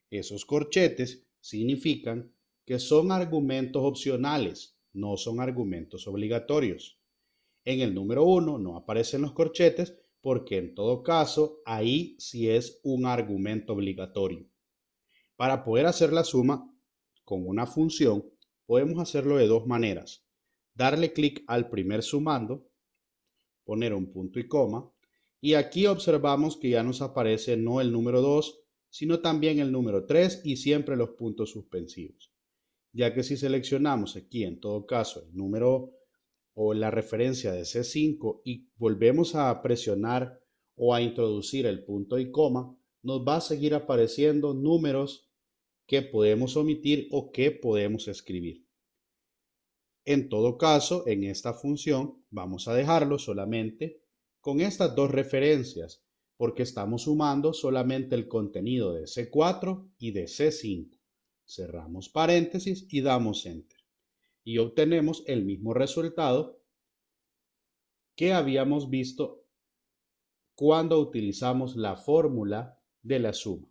S2: Esos corchetes significan que son argumentos opcionales, no son argumentos obligatorios. En el número 1 no aparecen los corchetes porque en todo caso ahí sí es un argumento obligatorio. Para poder hacer la suma con una función, podemos hacerlo de dos maneras. Darle clic al primer sumando, poner un punto y coma, y aquí observamos que ya nos aparece no el número 2, sino también el número 3 y siempre los puntos suspensivos. Ya que si seleccionamos aquí en todo caso el número o la referencia de C5 y volvemos a presionar o a introducir el punto y coma, nos va a seguir apareciendo números que podemos omitir o que podemos escribir. En todo caso, en esta función vamos a dejarlo solamente con estas dos referencias, porque estamos sumando solamente el contenido de C4 y de C5. Cerramos paréntesis y damos Enter y obtenemos el mismo resultado que habíamos visto cuando utilizamos la fórmula de la suma.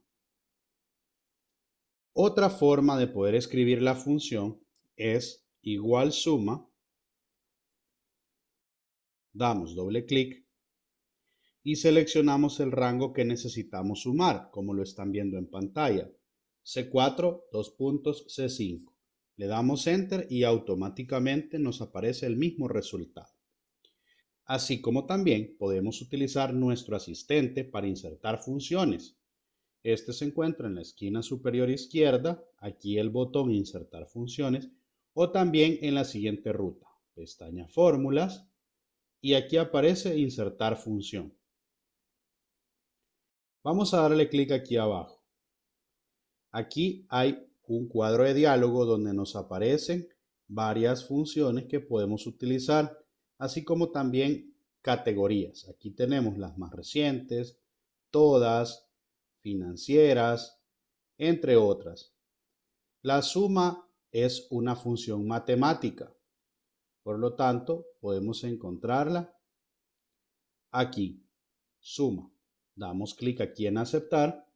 S2: Otra forma de poder escribir la función es igual suma, damos doble clic y seleccionamos el rango que necesitamos sumar, como lo están viendo en pantalla, C4, 2 puntos, C5. Le damos Enter y automáticamente nos aparece el mismo resultado. Así como también podemos utilizar nuestro asistente para insertar funciones. Este se encuentra en la esquina superior izquierda, aquí el botón Insertar funciones, o también en la siguiente ruta, pestaña Fórmulas, y aquí aparece Insertar función. Vamos a darle clic aquí abajo. Aquí hay un cuadro de diálogo donde nos aparecen varias funciones que podemos utilizar, así como también categorías. Aquí tenemos las más recientes, todas, financieras, entre otras. La suma es una función matemática, por lo tanto podemos encontrarla aquí, suma. Damos clic aquí en aceptar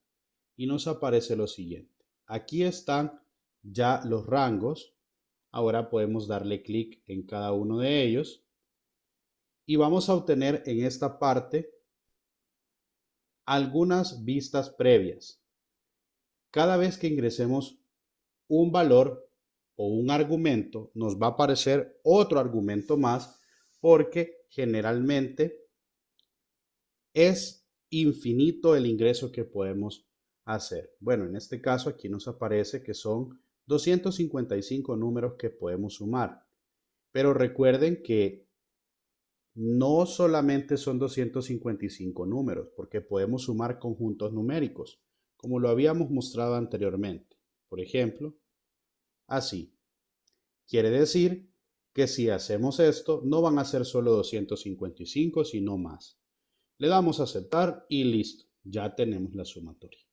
S2: y nos aparece lo siguiente. Aquí están ya los rangos. Ahora podemos darle clic en cada uno de ellos. Y vamos a obtener en esta parte algunas vistas previas. Cada vez que ingresemos un valor o un argumento, nos va a aparecer otro argumento más porque generalmente es infinito el ingreso que podemos bueno, en este caso aquí nos aparece que son 255 números que podemos sumar. Pero recuerden que no solamente son 255 números, porque podemos sumar conjuntos numéricos, como lo habíamos mostrado anteriormente. Por ejemplo, así. Quiere decir que si hacemos esto, no van a ser solo 255, sino más. Le damos a aceptar y listo, ya tenemos la sumatoria.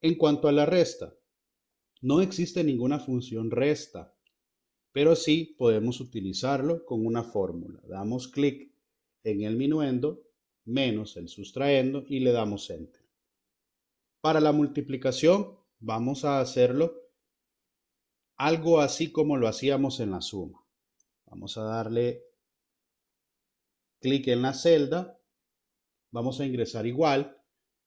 S2: En cuanto a la resta, no existe ninguna función resta, pero sí podemos utilizarlo con una fórmula. Damos clic en el minuendo menos el sustraendo y le damos enter. Para la multiplicación vamos a hacerlo algo así como lo hacíamos en la suma. Vamos a darle clic en la celda, vamos a ingresar igual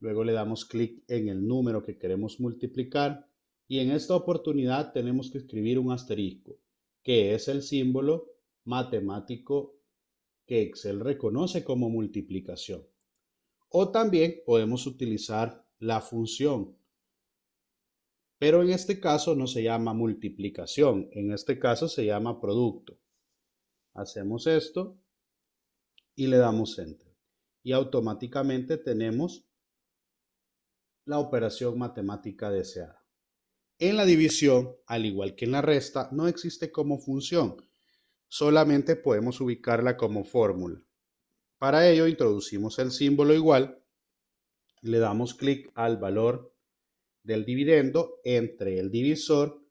S2: Luego le damos clic en el número que queremos multiplicar y en esta oportunidad tenemos que escribir un asterisco, que es el símbolo matemático que Excel reconoce como multiplicación. O también podemos utilizar la función, pero en este caso no se llama multiplicación, en este caso se llama producto. Hacemos esto y le damos enter y automáticamente tenemos la operación matemática deseada. En la división, al igual que en la resta, no existe como función, solamente podemos ubicarla como fórmula. Para ello introducimos el símbolo igual, le damos clic al valor del dividendo entre el divisor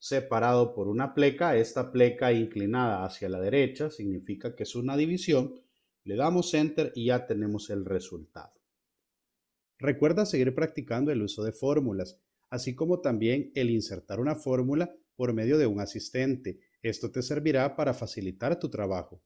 S2: separado por una pleca, esta pleca inclinada hacia la derecha significa que es una división, le damos enter y ya tenemos el resultado. Recuerda seguir practicando el uso de fórmulas, así como también el insertar una fórmula por medio de un asistente. Esto te servirá para facilitar tu trabajo.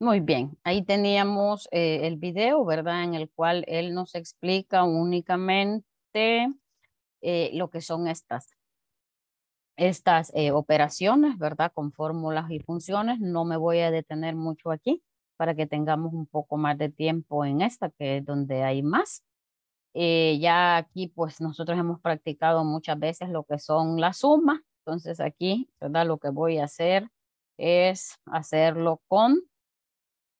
S1: Muy bien, ahí teníamos eh, el video, ¿verdad? En el cual él nos explica únicamente eh, lo que son estas estas eh, operaciones, ¿verdad? Con fórmulas y funciones. No me voy a detener mucho aquí para que tengamos un poco más de tiempo en esta, que es donde hay más. Eh, ya aquí, pues nosotros hemos practicado muchas veces lo que son las sumas. Entonces aquí, ¿verdad? Lo que voy a hacer es hacerlo con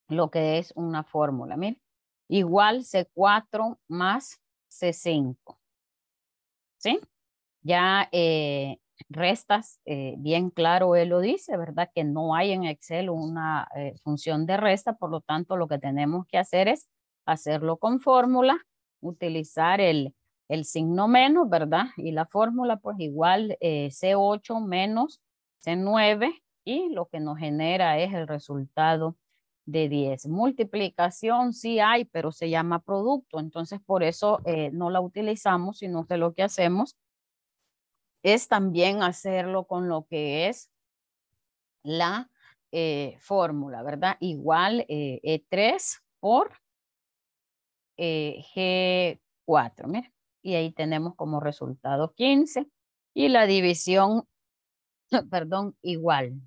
S1: lo que es una fórmula. Miren, igual C4 más C5. ¿Sí? Ya eh, restas, eh, bien claro él lo dice, ¿verdad? Que no hay en Excel una eh, función de resta, por lo tanto lo que tenemos que hacer es hacerlo con fórmula, utilizar el, el signo menos, ¿verdad? Y la fórmula pues igual eh, C8 menos C9 y lo que nos genera es el resultado de 10. Multiplicación sí hay, pero se llama producto, entonces por eso no la utilizamos, sino que lo que hacemos es también hacerlo con lo que es la eh, fórmula, ¿verdad? Igual E3 eh, e por eh, G4, Y ahí tenemos como resultado 15 y la división, perdón, igual.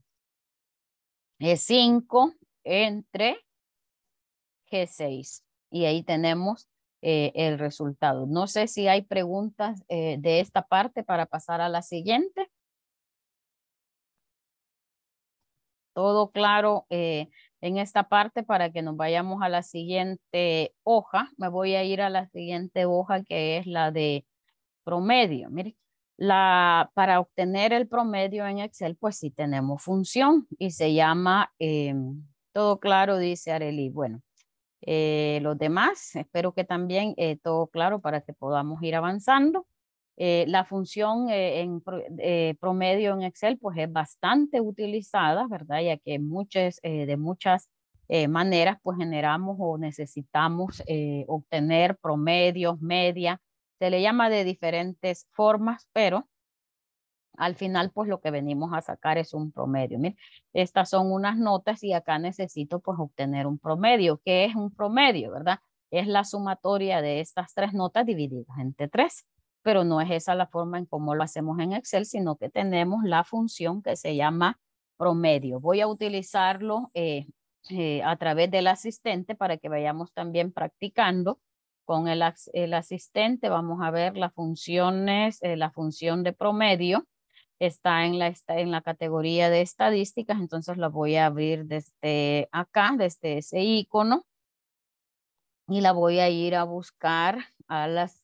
S1: e 5 entre G6. Y ahí tenemos eh, el resultado. No sé si hay preguntas eh, de esta parte para pasar a la siguiente. Todo claro eh, en esta parte para que nos vayamos a la siguiente hoja. Me voy a ir a la siguiente hoja que es la de promedio. Mire, la, para obtener el promedio en Excel, pues sí tenemos función y se llama, em, todo claro, dice Areli. Bueno, eh, los demás. Espero que también eh, todo claro para que podamos ir avanzando. Eh, la función en promedio en Excel pues es bastante utilizada, ¿verdad? Ya que muchas, de muchas maneras pues generamos o necesitamos obtener promedios, media, se le llama de diferentes formas, pero al final pues lo que venimos a sacar es un promedio. Miren, estas son unas notas y acá necesito pues obtener un promedio. ¿Qué es un promedio, verdad? Es la sumatoria de estas tres notas divididas entre tres, pero no es esa la forma en cómo lo hacemos en Excel, sino que tenemos la función que se llama promedio. Voy a utilizarlo eh, eh, a través del asistente para que vayamos también practicando con el, asistente. Vamos a ver las funciones, eh, la función de promedio está en la, en la categoría de estadísticas, entonces la voy a abrir desde acá, desde ese icono, y la voy a ir a buscar a las,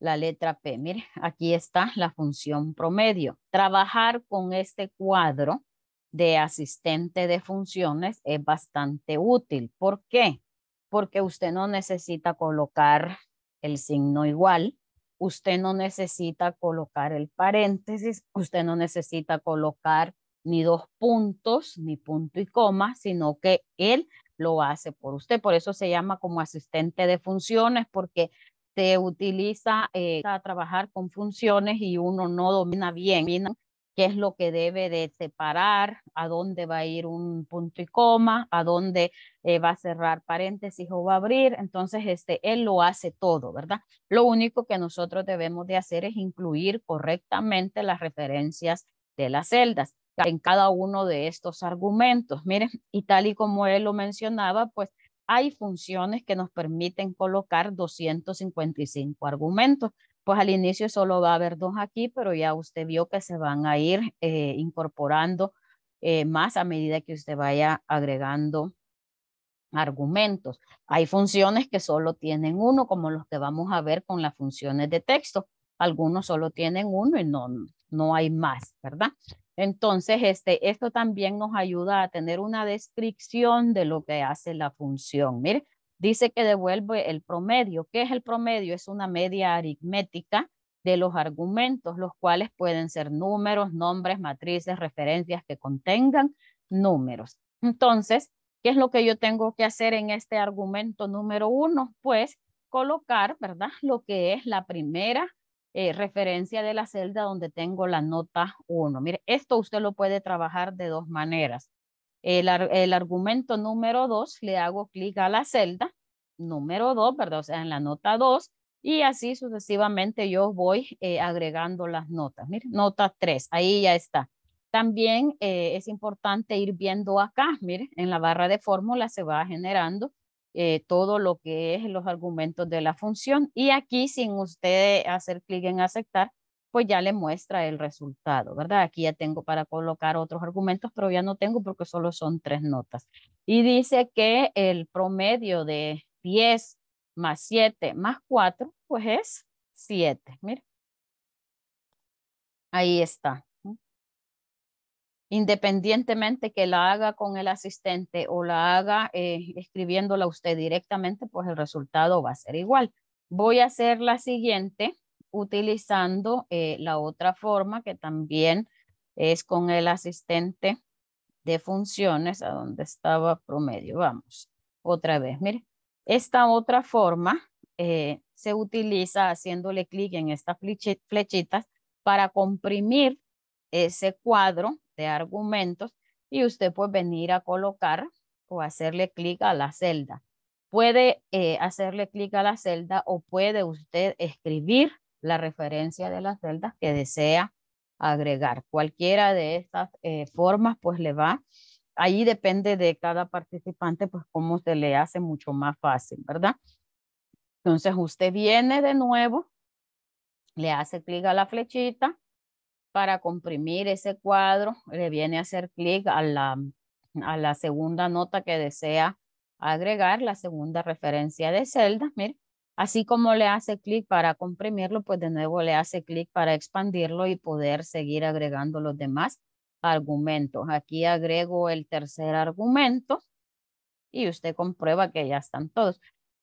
S1: la letra P. Mire, aquí está la función promedio. Trabajar con este cuadro de asistente de funciones es bastante útil. ¿Por qué? Porque usted no necesita colocar el signo igual, usted no necesita colocar el paréntesis, usted no necesita colocar ni dos puntos, ni punto y coma, sino que él lo hace por usted. Por eso se llama como asistente de funciones, porque se utiliza eh, a trabajar con funciones y uno no domina bien qué es lo que debe de separar, a dónde va a ir un punto y coma, a dónde eh, va a cerrar paréntesis o va a abrir. Entonces, este, él lo hace todo, ¿verdad? Lo único que nosotros debemos de hacer es incluir correctamente las referencias de las celdas en cada uno de estos argumentos. Miren, y tal y como él lo mencionaba, pues hay funciones que nos permiten colocar 255 argumentos pues al inicio solo va a haber dos aquí, pero ya usted vio que se van a ir eh, incorporando eh, más a medida que usted vaya agregando argumentos. Hay funciones que solo tienen uno, como los que vamos a ver con las funciones de texto. Algunos solo tienen uno y no, no hay más, ¿verdad? Entonces, este, esto también nos ayuda a tener una descripción de lo que hace la función. Mire, dice que devuelve el promedio. ¿Qué es el promedio? Es una media aritmética de los argumentos, los cuales pueden ser números, nombres, matrices, referencias que contengan números. Entonces, ¿qué es lo que yo tengo que hacer en este argumento número uno? Pues colocar, ¿verdad? Lo que es la primera eh, referencia de la celda donde tengo la nota 1. Mire, esto usted lo puede trabajar de dos maneras. El, argumento número 2, le hago clic a la celda número 2, ¿verdad? O sea, en la nota 2, y así sucesivamente yo voy eh, agregando las notas. mire nota 3, ahí ya está. También eh, es importante ir viendo acá, mire en la barra de fórmula se va generando eh, todo lo que es los argumentos de la función. Y aquí, sin usted hacer clic en aceptar, pues, ya le muestra el resultado, ¿verdad? Aquí ya tengo para colocar otros argumentos, pero ya no tengo porque solo son tres notas. Y dice que el promedio de 10 más 7 más 4, pues es 7. Mira. Ahí está. Independientemente que la haga con el asistente o la haga eh, escribiéndola usted directamente, pues el resultado va a ser igual. Voy a hacer la siguiente utilizando eh, la otra forma que también es con el asistente de funciones a donde estaba promedio. Vamos, otra vez, mire. Esta otra forma eh, se utiliza haciéndole clic en estas flechitas para comprimir ese cuadro de argumentos y usted puede venir a colocar o hacerle clic a la celda. Puede eh, hacerle clic a la celda o puede usted escribir la referencia de las celdas que desea agregar. Cualquiera de estas eh, formas pues le va. Ahí depende de cada participante pues cómo se le hace mucho más fácil, ¿verdad? Entonces usted viene de nuevo, le hace clic a la flechita para comprimir ese cuadro, le viene a hacer clic a la, a la segunda nota que desea agregar, la segunda referencia de celdas, mire, Así como le hace clic para comprimirlo, pues de nuevo le hace clic para expandirlo y poder seguir agregando los demás argumentos. Aquí agrego el tercer argumento y usted comprueba que ya están todos.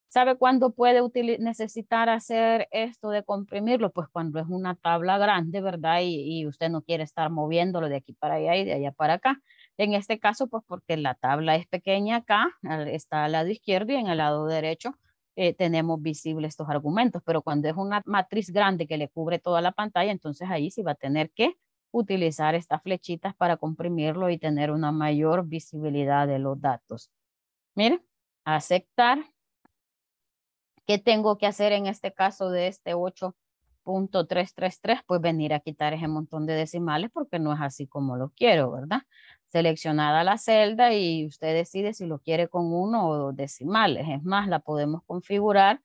S1: ¿Sabe cuándo puede necesitar hacer esto de comprimirlo? Pues cuando es una tabla grande, ¿verdad? Y, y, usted no quiere estar moviéndolo de aquí para allá y de allá para acá. En este caso, pues porque la tabla es pequeña acá, está al lado izquierdo y en el lado derecho eh, tenemos visibles estos argumentos, pero cuando es una matriz grande que le cubre toda la pantalla, entonces ahí sí va a tener que utilizar estas flechitas para comprimirlo y tener una mayor visibilidad de los datos. Mire, aceptar. ¿Qué tengo que hacer en este caso de este 8.333? Pues venir a quitar ese montón de decimales porque no es así como lo quiero, ¿verdad? seleccionada la celda y usted decide si lo quiere con uno o dos decimales. Es más, la podemos configurar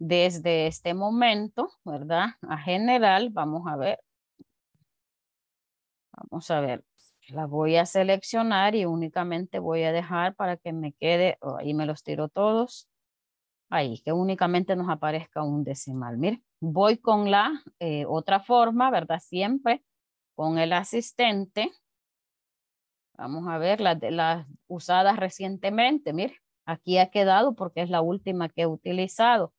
S1: desde este momento, ¿verdad? A general, vamos a ver. Vamos a ver. La voy a seleccionar y únicamente voy a dejar para que me quede, oh, ahí me los tiro todos. Ahí, que únicamente nos aparezca un decimal. Mire, voy con la eh, otra forma, ¿verdad? Siempre con el asistente Vamos a ver las, las usadas recientemente. Mire, aquí ha quedado porque es la última que he utilizado.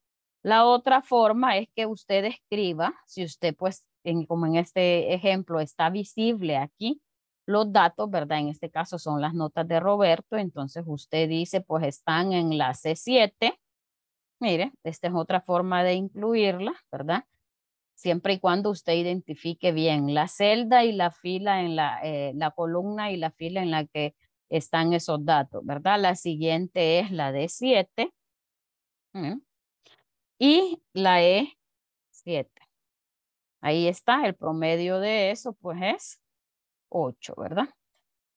S1: La otra forma es que usted escriba, si usted pues, como en este ejemplo, está visible aquí, los datos, ¿verdad? En este caso son las notas de Roberto, entonces usted dice, pues están en la C7. Mire, esta es otra forma de incluirla, ¿verdad? siempre y cuando usted identifique bien la celda y la fila en la, eh, la columna y la fila en la que están esos datos, ¿verdad? La siguiente es la D7 y la E7. Ahí está, el promedio de eso pues es 8, ¿verdad?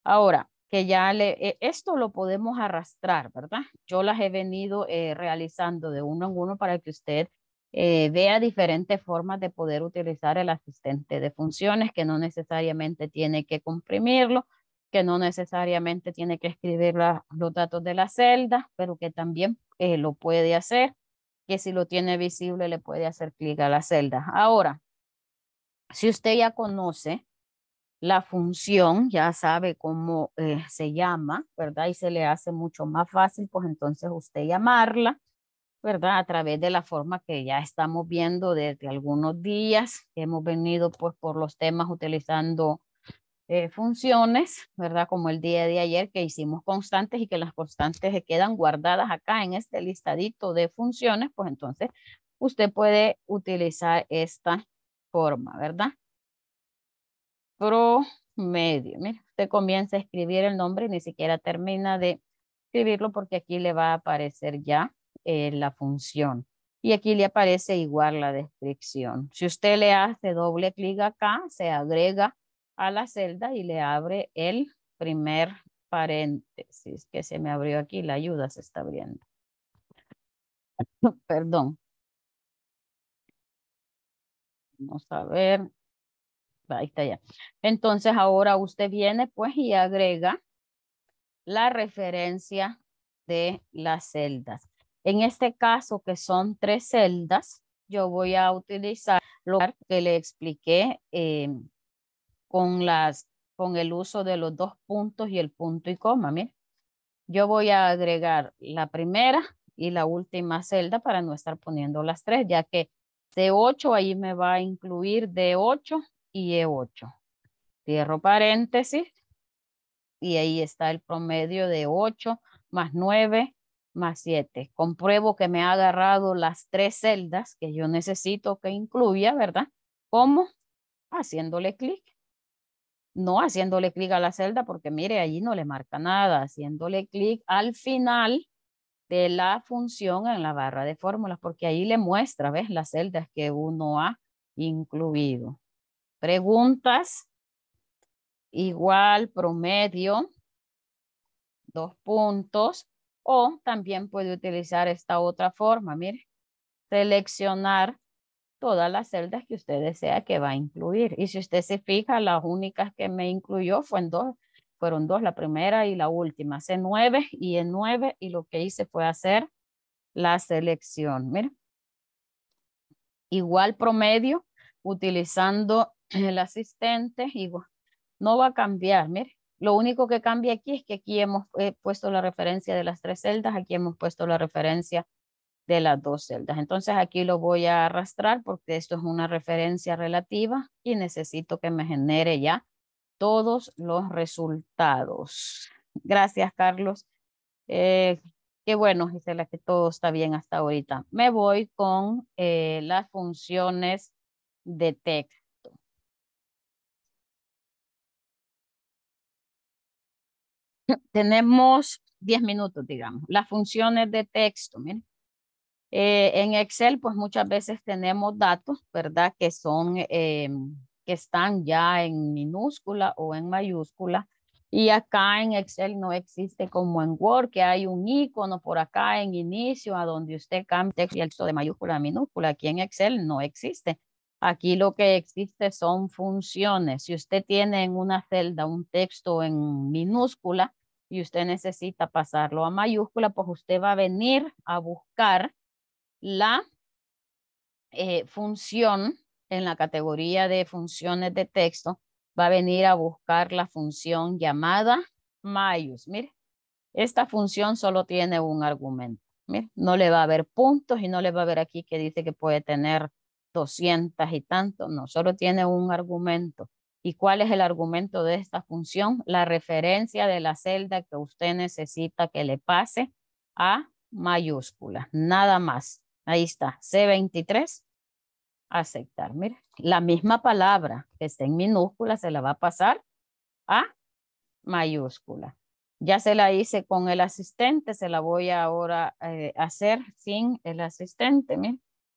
S1: Ahora, que ya le, e, esto lo podemos arrastrar, ¿verdad? Yo las he venido eh, realizando de uno en uno para que usted eh, vea diferentes formas de poder utilizar el asistente de funciones que no necesariamente tiene que comprimirlo, que no necesariamente tiene que escribir los datos de la celda, pero que también eh, lo puede hacer, que si lo tiene visible le puede hacer clic a la celda. Ahora, si usted ya conoce la función, ya sabe cómo eh, se llama, ¿verdad? Y se le hace mucho más fácil, pues entonces usted llamarla ¿verdad? A través de la forma que ya estamos viendo desde algunos días, hemos venido pues por los temas utilizando eh, funciones, ¿verdad? Como el día de ayer que hicimos constantes y que las constantes se quedan guardadas acá en este listadito de funciones, pues entonces usted puede utilizar esta forma, ¿verdad? Promedio. Mira, usted comienza a escribir el nombre y ni siquiera termina de escribirlo porque aquí le va a aparecer ya eh, la función. Y aquí le aparece igual la descripción. Si usted le hace doble clic acá, se agrega a la celda y le abre el primer paréntesis que se me abrió aquí. La ayuda se está abriendo. Perdón. Vamos a ver. Ahí está ya. Entonces ahora usted viene pues y agrega la referencia de las celdas. En este caso, que son tres celdas, yo voy a utilizar lo que le expliqué eh, con, las, con el uso de los dos puntos y el punto y coma. Yo voy a agregar la primera y la última celda para no estar poniendo las tres, ya que de 8 ahí me va a incluir D8 y E8. Cierro paréntesis y ahí está el promedio de 8 más 9 más 7. Compruebo que me ha agarrado las tres celdas que yo necesito que incluya, ¿verdad? ¿Cómo? Haciéndole clic. No haciéndole clic a la celda porque mire, allí no le marca nada. Haciéndole clic al final de la función en la barra de fórmulas porque ahí le muestra, ¿ves? Las celdas que uno ha incluido. Preguntas. Igual promedio. Dos puntos o también puede utilizar esta otra forma, mire, seleccionar todas las celdas que usted desea que va a incluir. Y si usted se fija, las únicas que me incluyó fueron dos, fueron dos la primera y la última. C nueve y en nueve y lo que hice fue hacer la selección. Mire, igual promedio utilizando el asistente, igual. No va a cambiar, mire, lo único que cambia aquí es que aquí hemos eh, puesto la referencia de las tres celdas, aquí hemos puesto la referencia de las dos celdas. Entonces aquí lo voy a arrastrar porque esto es una referencia relativa y necesito que me genere ya todos los resultados. Gracias, Carlos. Eh, qué bueno, Gisela, que todo está bien hasta ahorita. Me voy con eh, las funciones de text. E tenemos 10 minutos, digamos, las funciones de texto, miren. Eh, en Excel, pues muchas veces tenemos datos, ¿verdad? Que son, em, que están ya en minúscula o en mayúscula. Y acá en Excel no existe como en Word, que hay un icono por acá en inicio, a donde usted cambia texto texto de mayúscula a minúscula. Aquí en Excel no existe. Aquí lo que existe son funciones. Si usted tiene en una celda un texto en minúscula, y usted necesita pasarlo a mayúscula, pues usted va a venir a buscar la eh, función en la categoría de funciones de texto, va a venir a buscar la función llamada mayus. Mire, esta función solo tiene un argumento. no le va a haber puntos y no le va a haber aquí que dice que puede tener 200 y tanto. No, solo tiene un argumento y cuál es el argumento de esta función, la referencia de la celda que usted necesita que le pase a mayúscula, nada más. Ahí está, C23, aceptar. Mire, la misma palabra que está en minúscula se la va a pasar a mayúscula. Ya se la hice con el asistente, se la voy ahora a eh, hacer sin el asistente.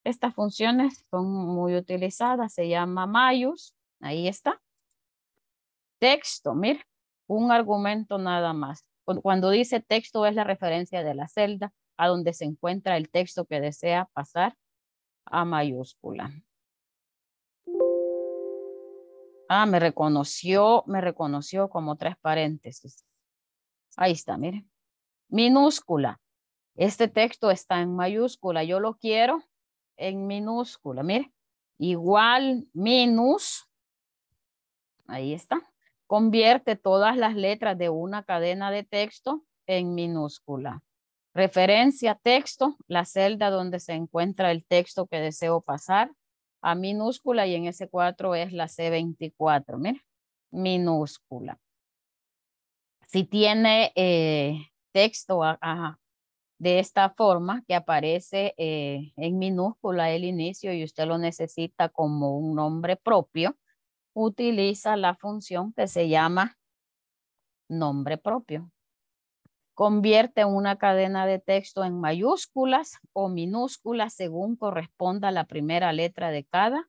S1: estas funciones son muy utilizadas, se llama mayus, ahí está texto, mira, un argumento nada más. Cuando dice texto es la referencia de la celda a donde se encuentra el texto que desea pasar a mayúscula. Ah, me reconoció, me reconoció como tres paréntesis. Ahí está, mire. Minúscula. Este texto está en mayúscula. Yo lo quiero en minúscula. Mire, igual minus. Ahí está. Convierte todas las letras de una cadena de texto en minúscula. Referencia texto, la celda donde se encuentra el texto que deseo pasar a minúscula y en ese 4 es la C24, mira, minúscula. Si tiene eh, texto de esta forma que aparece eh, en minúscula el inicio y usted lo necesita como un nombre propio, utiliza la función que se llama nombre propio. Convierte una cadena de texto en mayúsculas o minúsculas según corresponda la primera letra de cada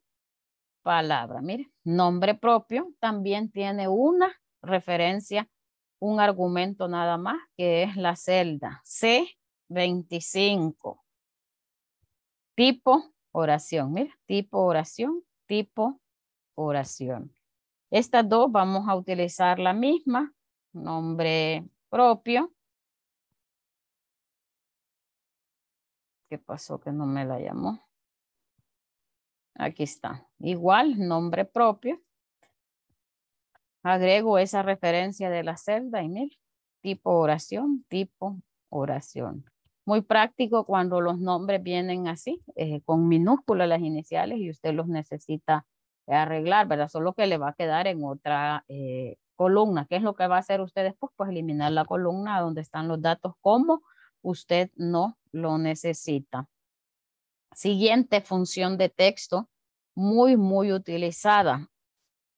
S1: palabra. Mire, nombre propio también tiene una referencia, un argumento nada más, que es la celda C25. Tipo oración, mira, tipo oración, tipo oración. Estas dos vamos a utilizar la misma, nombre propio. ¿Qué pasó que no me la llamó? Aquí está. Igual, nombre propio. Agrego esa referencia de la celda y mil. Tipo oración, tipo oración. Muy práctico cuando los nombres vienen así, eh, con minúsculas las iniciales y usted los necesita arreglar, ¿verdad? Solo que le va a quedar en otra eh, columna. ¿Qué es lo que va a hacer usted después? Pues eliminar la columna donde están los datos como usted no lo necesita. Siguiente función de texto, muy, muy utilizada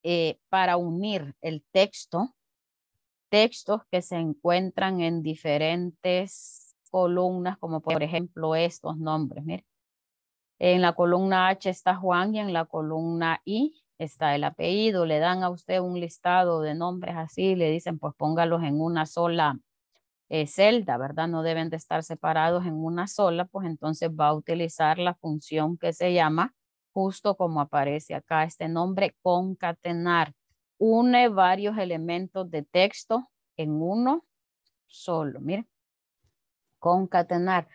S1: eh, para unir el texto, textos que se encuentran en diferentes columnas, como por ejemplo estos nombres. En la columna H está Juan y en la columna I está el apellido. Le dan a usted un listado de nombres así, le dicen pues póngalos en una sola eh, celda, ¿verdad? No deben de estar separados en una sola, pues entonces va a utilizar la función que se llama, justo como aparece acá este nombre, concatenar. Une varios elementos de texto en uno solo, Mire. concatenar.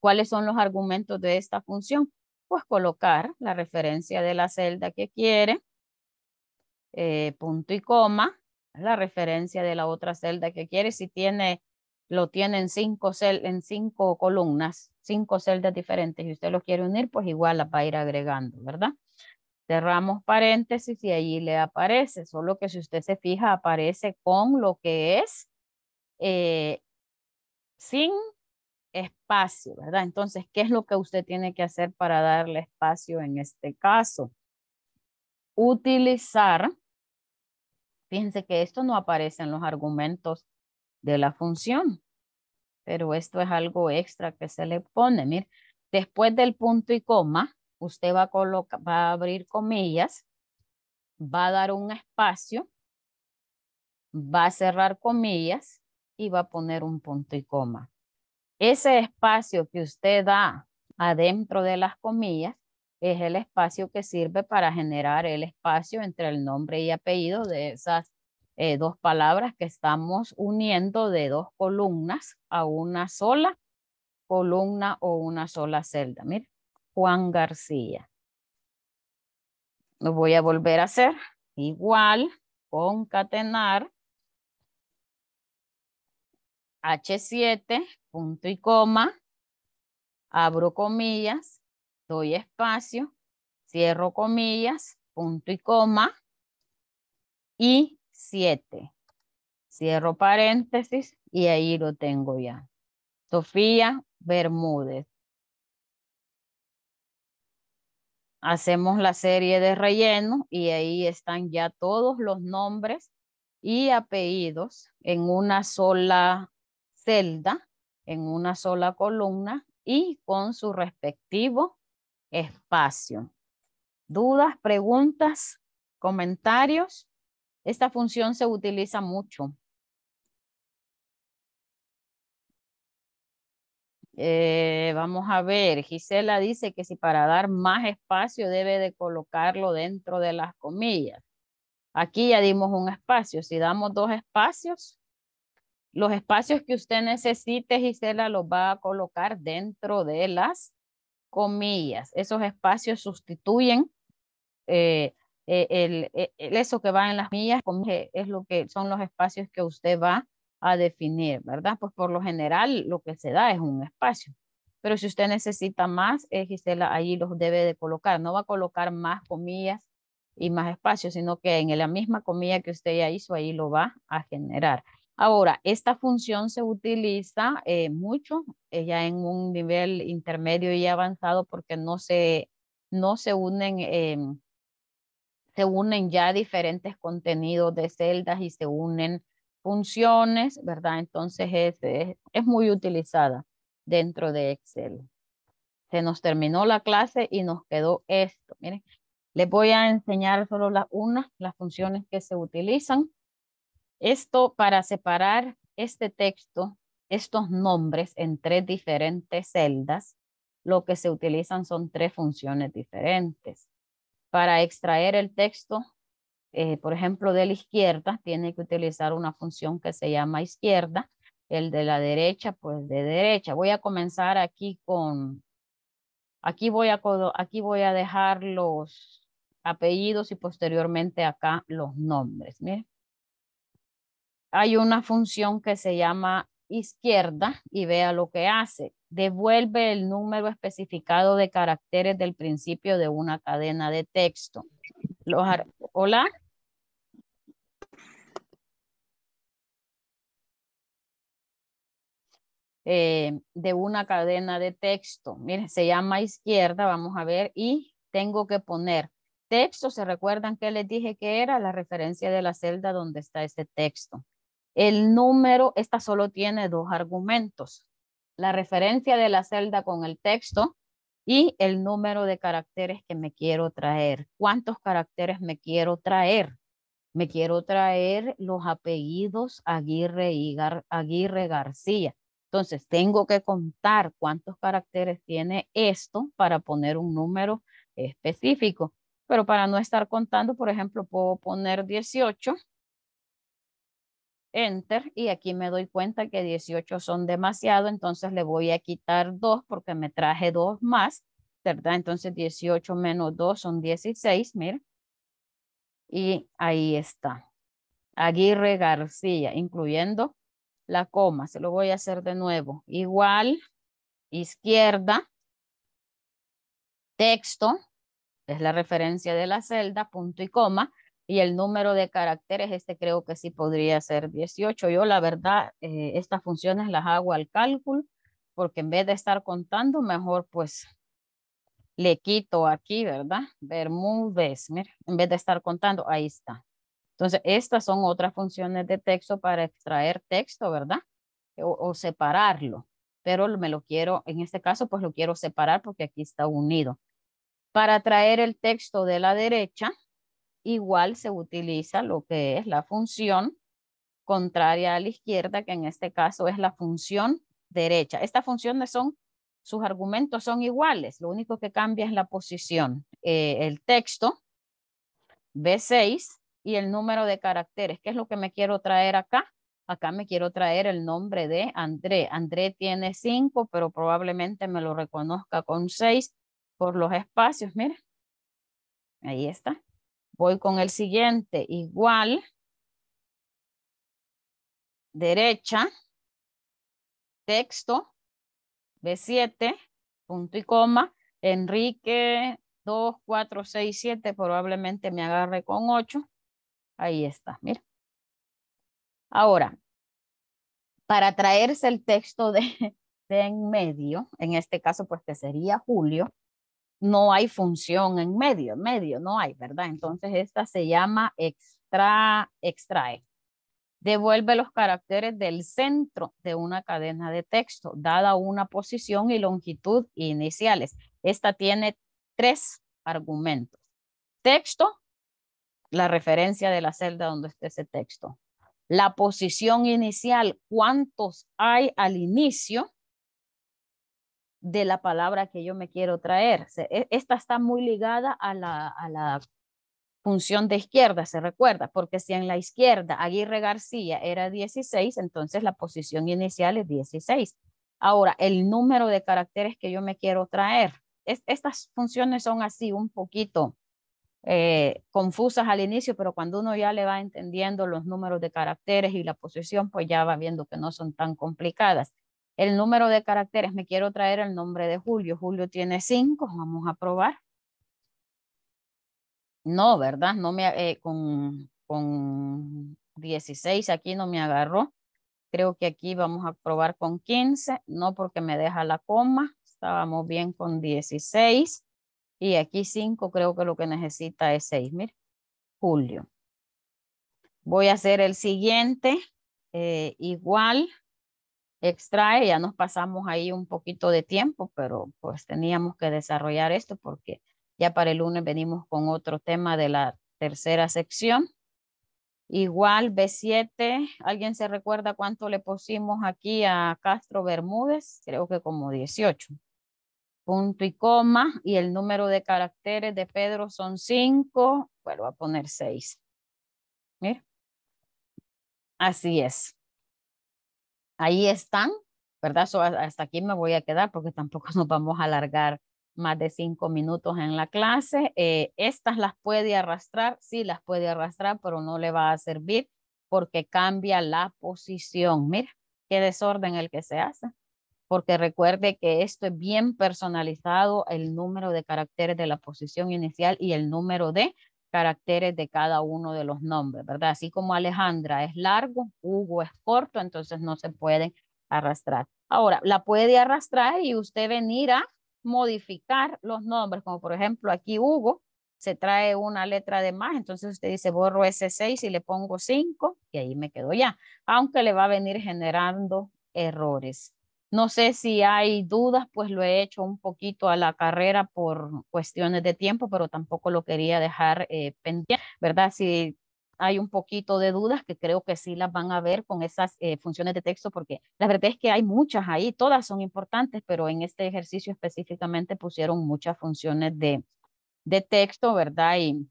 S1: ¿Cuáles son los argumentos de esta función? Pues colocar la referencia de la celda que quiere, eh, punto y coma, la referencia de la otra celda que quiere, si tiene, lo tiene en cinco, en cinco columnas, cinco celdas diferentes y usted lo quiere unir, pues igual la va a ir agregando, ¿verdad? Cerramos paréntesis y allí le aparece, solo que si usted se fija aparece con lo que es eh, sin espacio, ¿verdad? Entonces, ¿qué es lo que usted tiene que hacer para darle espacio en este caso? Utilizar, fíjense que esto no aparece en los argumentos de la función, pero esto es algo extra que se le pone. Mire, después del punto y coma, usted va a, va a abrir comillas, va a dar un espacio, va a cerrar comillas y va a poner un punto y coma. Ese espacio que usted da adentro de las comillas es el espacio que sirve para generar el espacio entre el nombre y apellido de esas eh, dos palabras que estamos uniendo de dos columnas a una sola columna o una sola celda. Mira, Juan García. Lo voy a volver a hacer igual, concatenar H7, punto y coma, abro comillas, doy espacio, cierro comillas, punto y coma, y 7. Cierro paréntesis y ahí lo tengo ya. Sofía Bermúdez. Hacemos la serie de relleno y ahí están ya todos los nombres y apellidos en una sola celda en una sola columna y con su respectivo espacio. ¿Dudas, preguntas, comentarios? Esta función se utiliza mucho. Eh, vamos a ver, Gisela dice que si para dar más espacio debe de colocarlo dentro de las comillas. Aquí ya dimos un espacio. Si damos dos espacios, los espacios que usted necesite, Gisela, los va a colocar dentro de las comillas. Esos espacios sustituyen eh, eh, eh, el, eso que va en las comillas, es lo que son los espacios que usted va a definir, ¿verdad? Pues por lo general lo que se da es un espacio. Pero si usted necesita más, Gisela, ahí los debe de colocar. No va a colocar más comillas y más espacios, sino que en la misma comilla que usted ya hizo, ahí lo va a generar. Ahora, esta función se utiliza eh, mucho, eh, ya en un nivel intermedio y avanzado, porque no se, no se unen, em, se unen ya diferentes contenidos de celdas y se unen funciones, ¿verdad? Entonces es, es muy utilizada dentro de Excel. Se nos terminó la clase y nos quedó esto. Miren, les voy a enseñar solo las unas, las funciones que se utilizan. Esto para separar este texto, estos nombres en tres diferentes celdas, lo que se utilizan son tres funciones diferentes. Para extraer el texto, eh, por ejemplo, de la izquierda, tiene que utilizar una función que se llama izquierda, el de la derecha, pues de derecha. Voy a comenzar aquí con, aquí voy a, aquí voy a dejar los apellidos y posteriormente acá los nombres. Miren hay una función que se llama izquierda y vea lo que hace. Devuelve el número especificado de caracteres del principio de una cadena de texto. Hola. Eh, de una cadena de texto. Miren, se llama izquierda, vamos a ver, y tengo que poner texto. ¿Se recuerdan que les dije que era la referencia de la celda donde está este texto? El número, esta solo tiene dos argumentos. La referencia de la celda con el texto y el número de caracteres que me quiero traer. ¿Cuántos caracteres me quiero traer? Me quiero traer los apellidos Aguirre, y Aguirre García. Entonces, tengo que contar cuántos caracteres tiene esto para poner un número específico. Pero para no estar contando, por ejemplo, puedo poner 18 enter y aquí me doy cuenta que 18 son demasiado, entonces le voy a quitar 2 porque me traje 2 más, ¿verdad? Entonces 18 menos 2 son 16, mira. Y ahí está. Aguirre García, incluyendo la coma, se lo voy a hacer de nuevo. Igual, izquierda, texto, es la referencia de la celda, punto y coma, y el número de caracteres, este creo que sí podría ser 18. Yo la verdad, eh, estas funciones las hago al cálculo, porque en vez de estar contando, mejor pues le quito aquí, ¿verdad? Bermúdez, en vez de estar contando, ahí está. Entonces, estas son otras funciones de texto para extraer texto, ¿verdad? o separarlo, pero me lo quiero, en este caso, pues lo quiero separar porque aquí está unido. Para traer el texto de la derecha, igual se utiliza lo que es la función contraria a la izquierda, que en este caso es la función derecha. Estas funciones son, sus argumentos son iguales, lo único que cambia es la posición. Eh, el texto, B6, y el número de caracteres. ¿Qué es lo que me quiero traer acá? Acá me quiero traer el nombre de André. André tiene cinco, pero probablemente me lo reconozca con seis por los espacios. Mira, ahí está. Voy con el siguiente, igual, derecha, texto, B7, punto y coma, Enrique 2, 4, 6, 7, probablemente me agarre con 8. Ahí está, mira. Ahora, para traerse el texto de, de en medio, en este caso pues que sería Julio, no hay función en medio, en medio no hay, ¿verdad? Entonces esta se llama extra, extrae. Devuelve los caracteres del centro de una cadena de texto, dada una posición y longitud iniciales. Esta tiene tres argumentos. Texto, la referencia de la celda donde esté ese texto. La posición inicial, cuántos hay al inicio de la palabra que yo me quiero traer. E, esta está muy ligada a la, a la función de izquierda, se recuerda, porque si en la izquierda Aguirre García era 16, entonces la posición inicial es 16. Ahora, el número de caracteres que yo me quiero traer. estas funciones son así un poquito eh, confusas al inicio, pero cuando uno ya le va entendiendo los números de caracteres y la posición, pues ya va viendo que no son tan complicadas. El número de caracteres, me quiero traer el nombre de Julio. Julio tiene cinco, vamos a probar. No, ¿verdad? No me, eh, con, con 16 aquí no me agarró. Creo que aquí vamos a probar con 15, no porque me deja la coma. Estábamos bien con 16. Y aquí 5 creo que lo que necesita es 6. Mire, Julio. Voy a hacer el siguiente. Eh, igual extrae, ya nos pasamos ahí un poquito de tiempo, pero pues teníamos que desarrollar esto porque ya para el lunes venimos con otro tema de la tercera sección. Igual B7, ¿alguien se recuerda cuánto le pusimos aquí a Castro Bermúdez? Creo que como 18. Punto y coma, y el número de caracteres de Pedro son 5, vuelvo a poner 6. Así es ahí están, ¿verdad? hasta aquí me voy a quedar porque tampoco nos vamos a alargar más de cinco minutos en la clase. Eh, estas las puede arrastrar, sí las puede arrastrar, pero no le va a servir porque cambia la posición. Mira, qué desorden el que se hace. Porque recuerde que esto es bien personalizado, el número de caracteres de la posición inicial y el número de caracteres de cada uno de los nombres, ¿verdad? Así como Alejandra es largo, Hugo es corto, entonces no se pueden arrastrar. Ahora, la puede arrastrar y usted venir a modificar los nombres, como por ejemplo aquí Hugo, se trae una letra de más, entonces usted dice borro ese 6 y le pongo 5 y ahí me quedo ya, aunque le va a venir generando errores. No sé si hay dudas, pues lo he hecho un poquito a la carrera por cuestiones de tiempo, pero tampoco lo quería dejar eh, pendiente, ¿verdad? Si hay un poquito de dudas que creo que sí las van a ver con esas eh, funciones de texto, porque la verdad es que hay muchas ahí, todas son importantes, pero en este ejercicio específicamente pusieron muchas funciones de, de texto, ¿verdad? Y,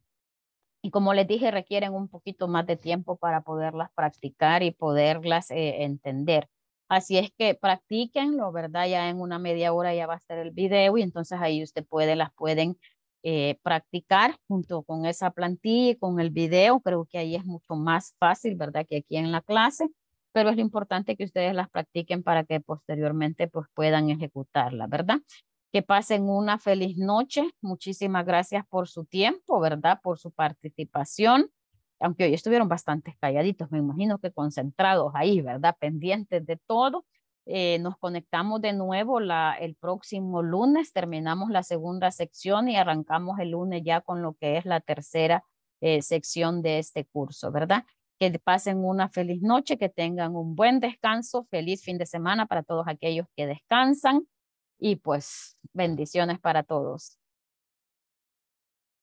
S1: y como les dije, requieren un poquito más de tiempo para poderlas practicar y poderlas eh, entender. Así es que practíquenlo, ¿verdad? Ya en una media hora ya va a estar el video y entonces ahí ustedes puede, las pueden eh, practicar junto con esa plantilla y con el video. Creo que ahí es mucho más fácil, ¿verdad? Que aquí en la clase, pero es lo importante que ustedes las practiquen para que posteriormente pues puedan ejecutarla, ¿verdad? Que pasen una feliz noche. Muchísimas gracias por su tiempo, ¿verdad? Por su participación aunque hoy estuvieron bastante calladitos, me imagino que concentrados ahí, ¿verdad? Pendientes de todo. Eh, nos conectamos de nuevo la, el próximo lunes, terminamos la segunda sección y arrancamos el lunes ya con lo que es la tercera eh, sección de este curso, ¿verdad? Que pasen una feliz noche, que tengan un buen descanso, feliz fin de semana para todos aquellos que descansan y pues bendiciones para todos.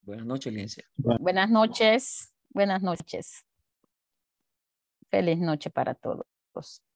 S2: Buenas noches, Lincia. Buenas
S1: noches.
S2: Buenas noches. Feliz noche para todos.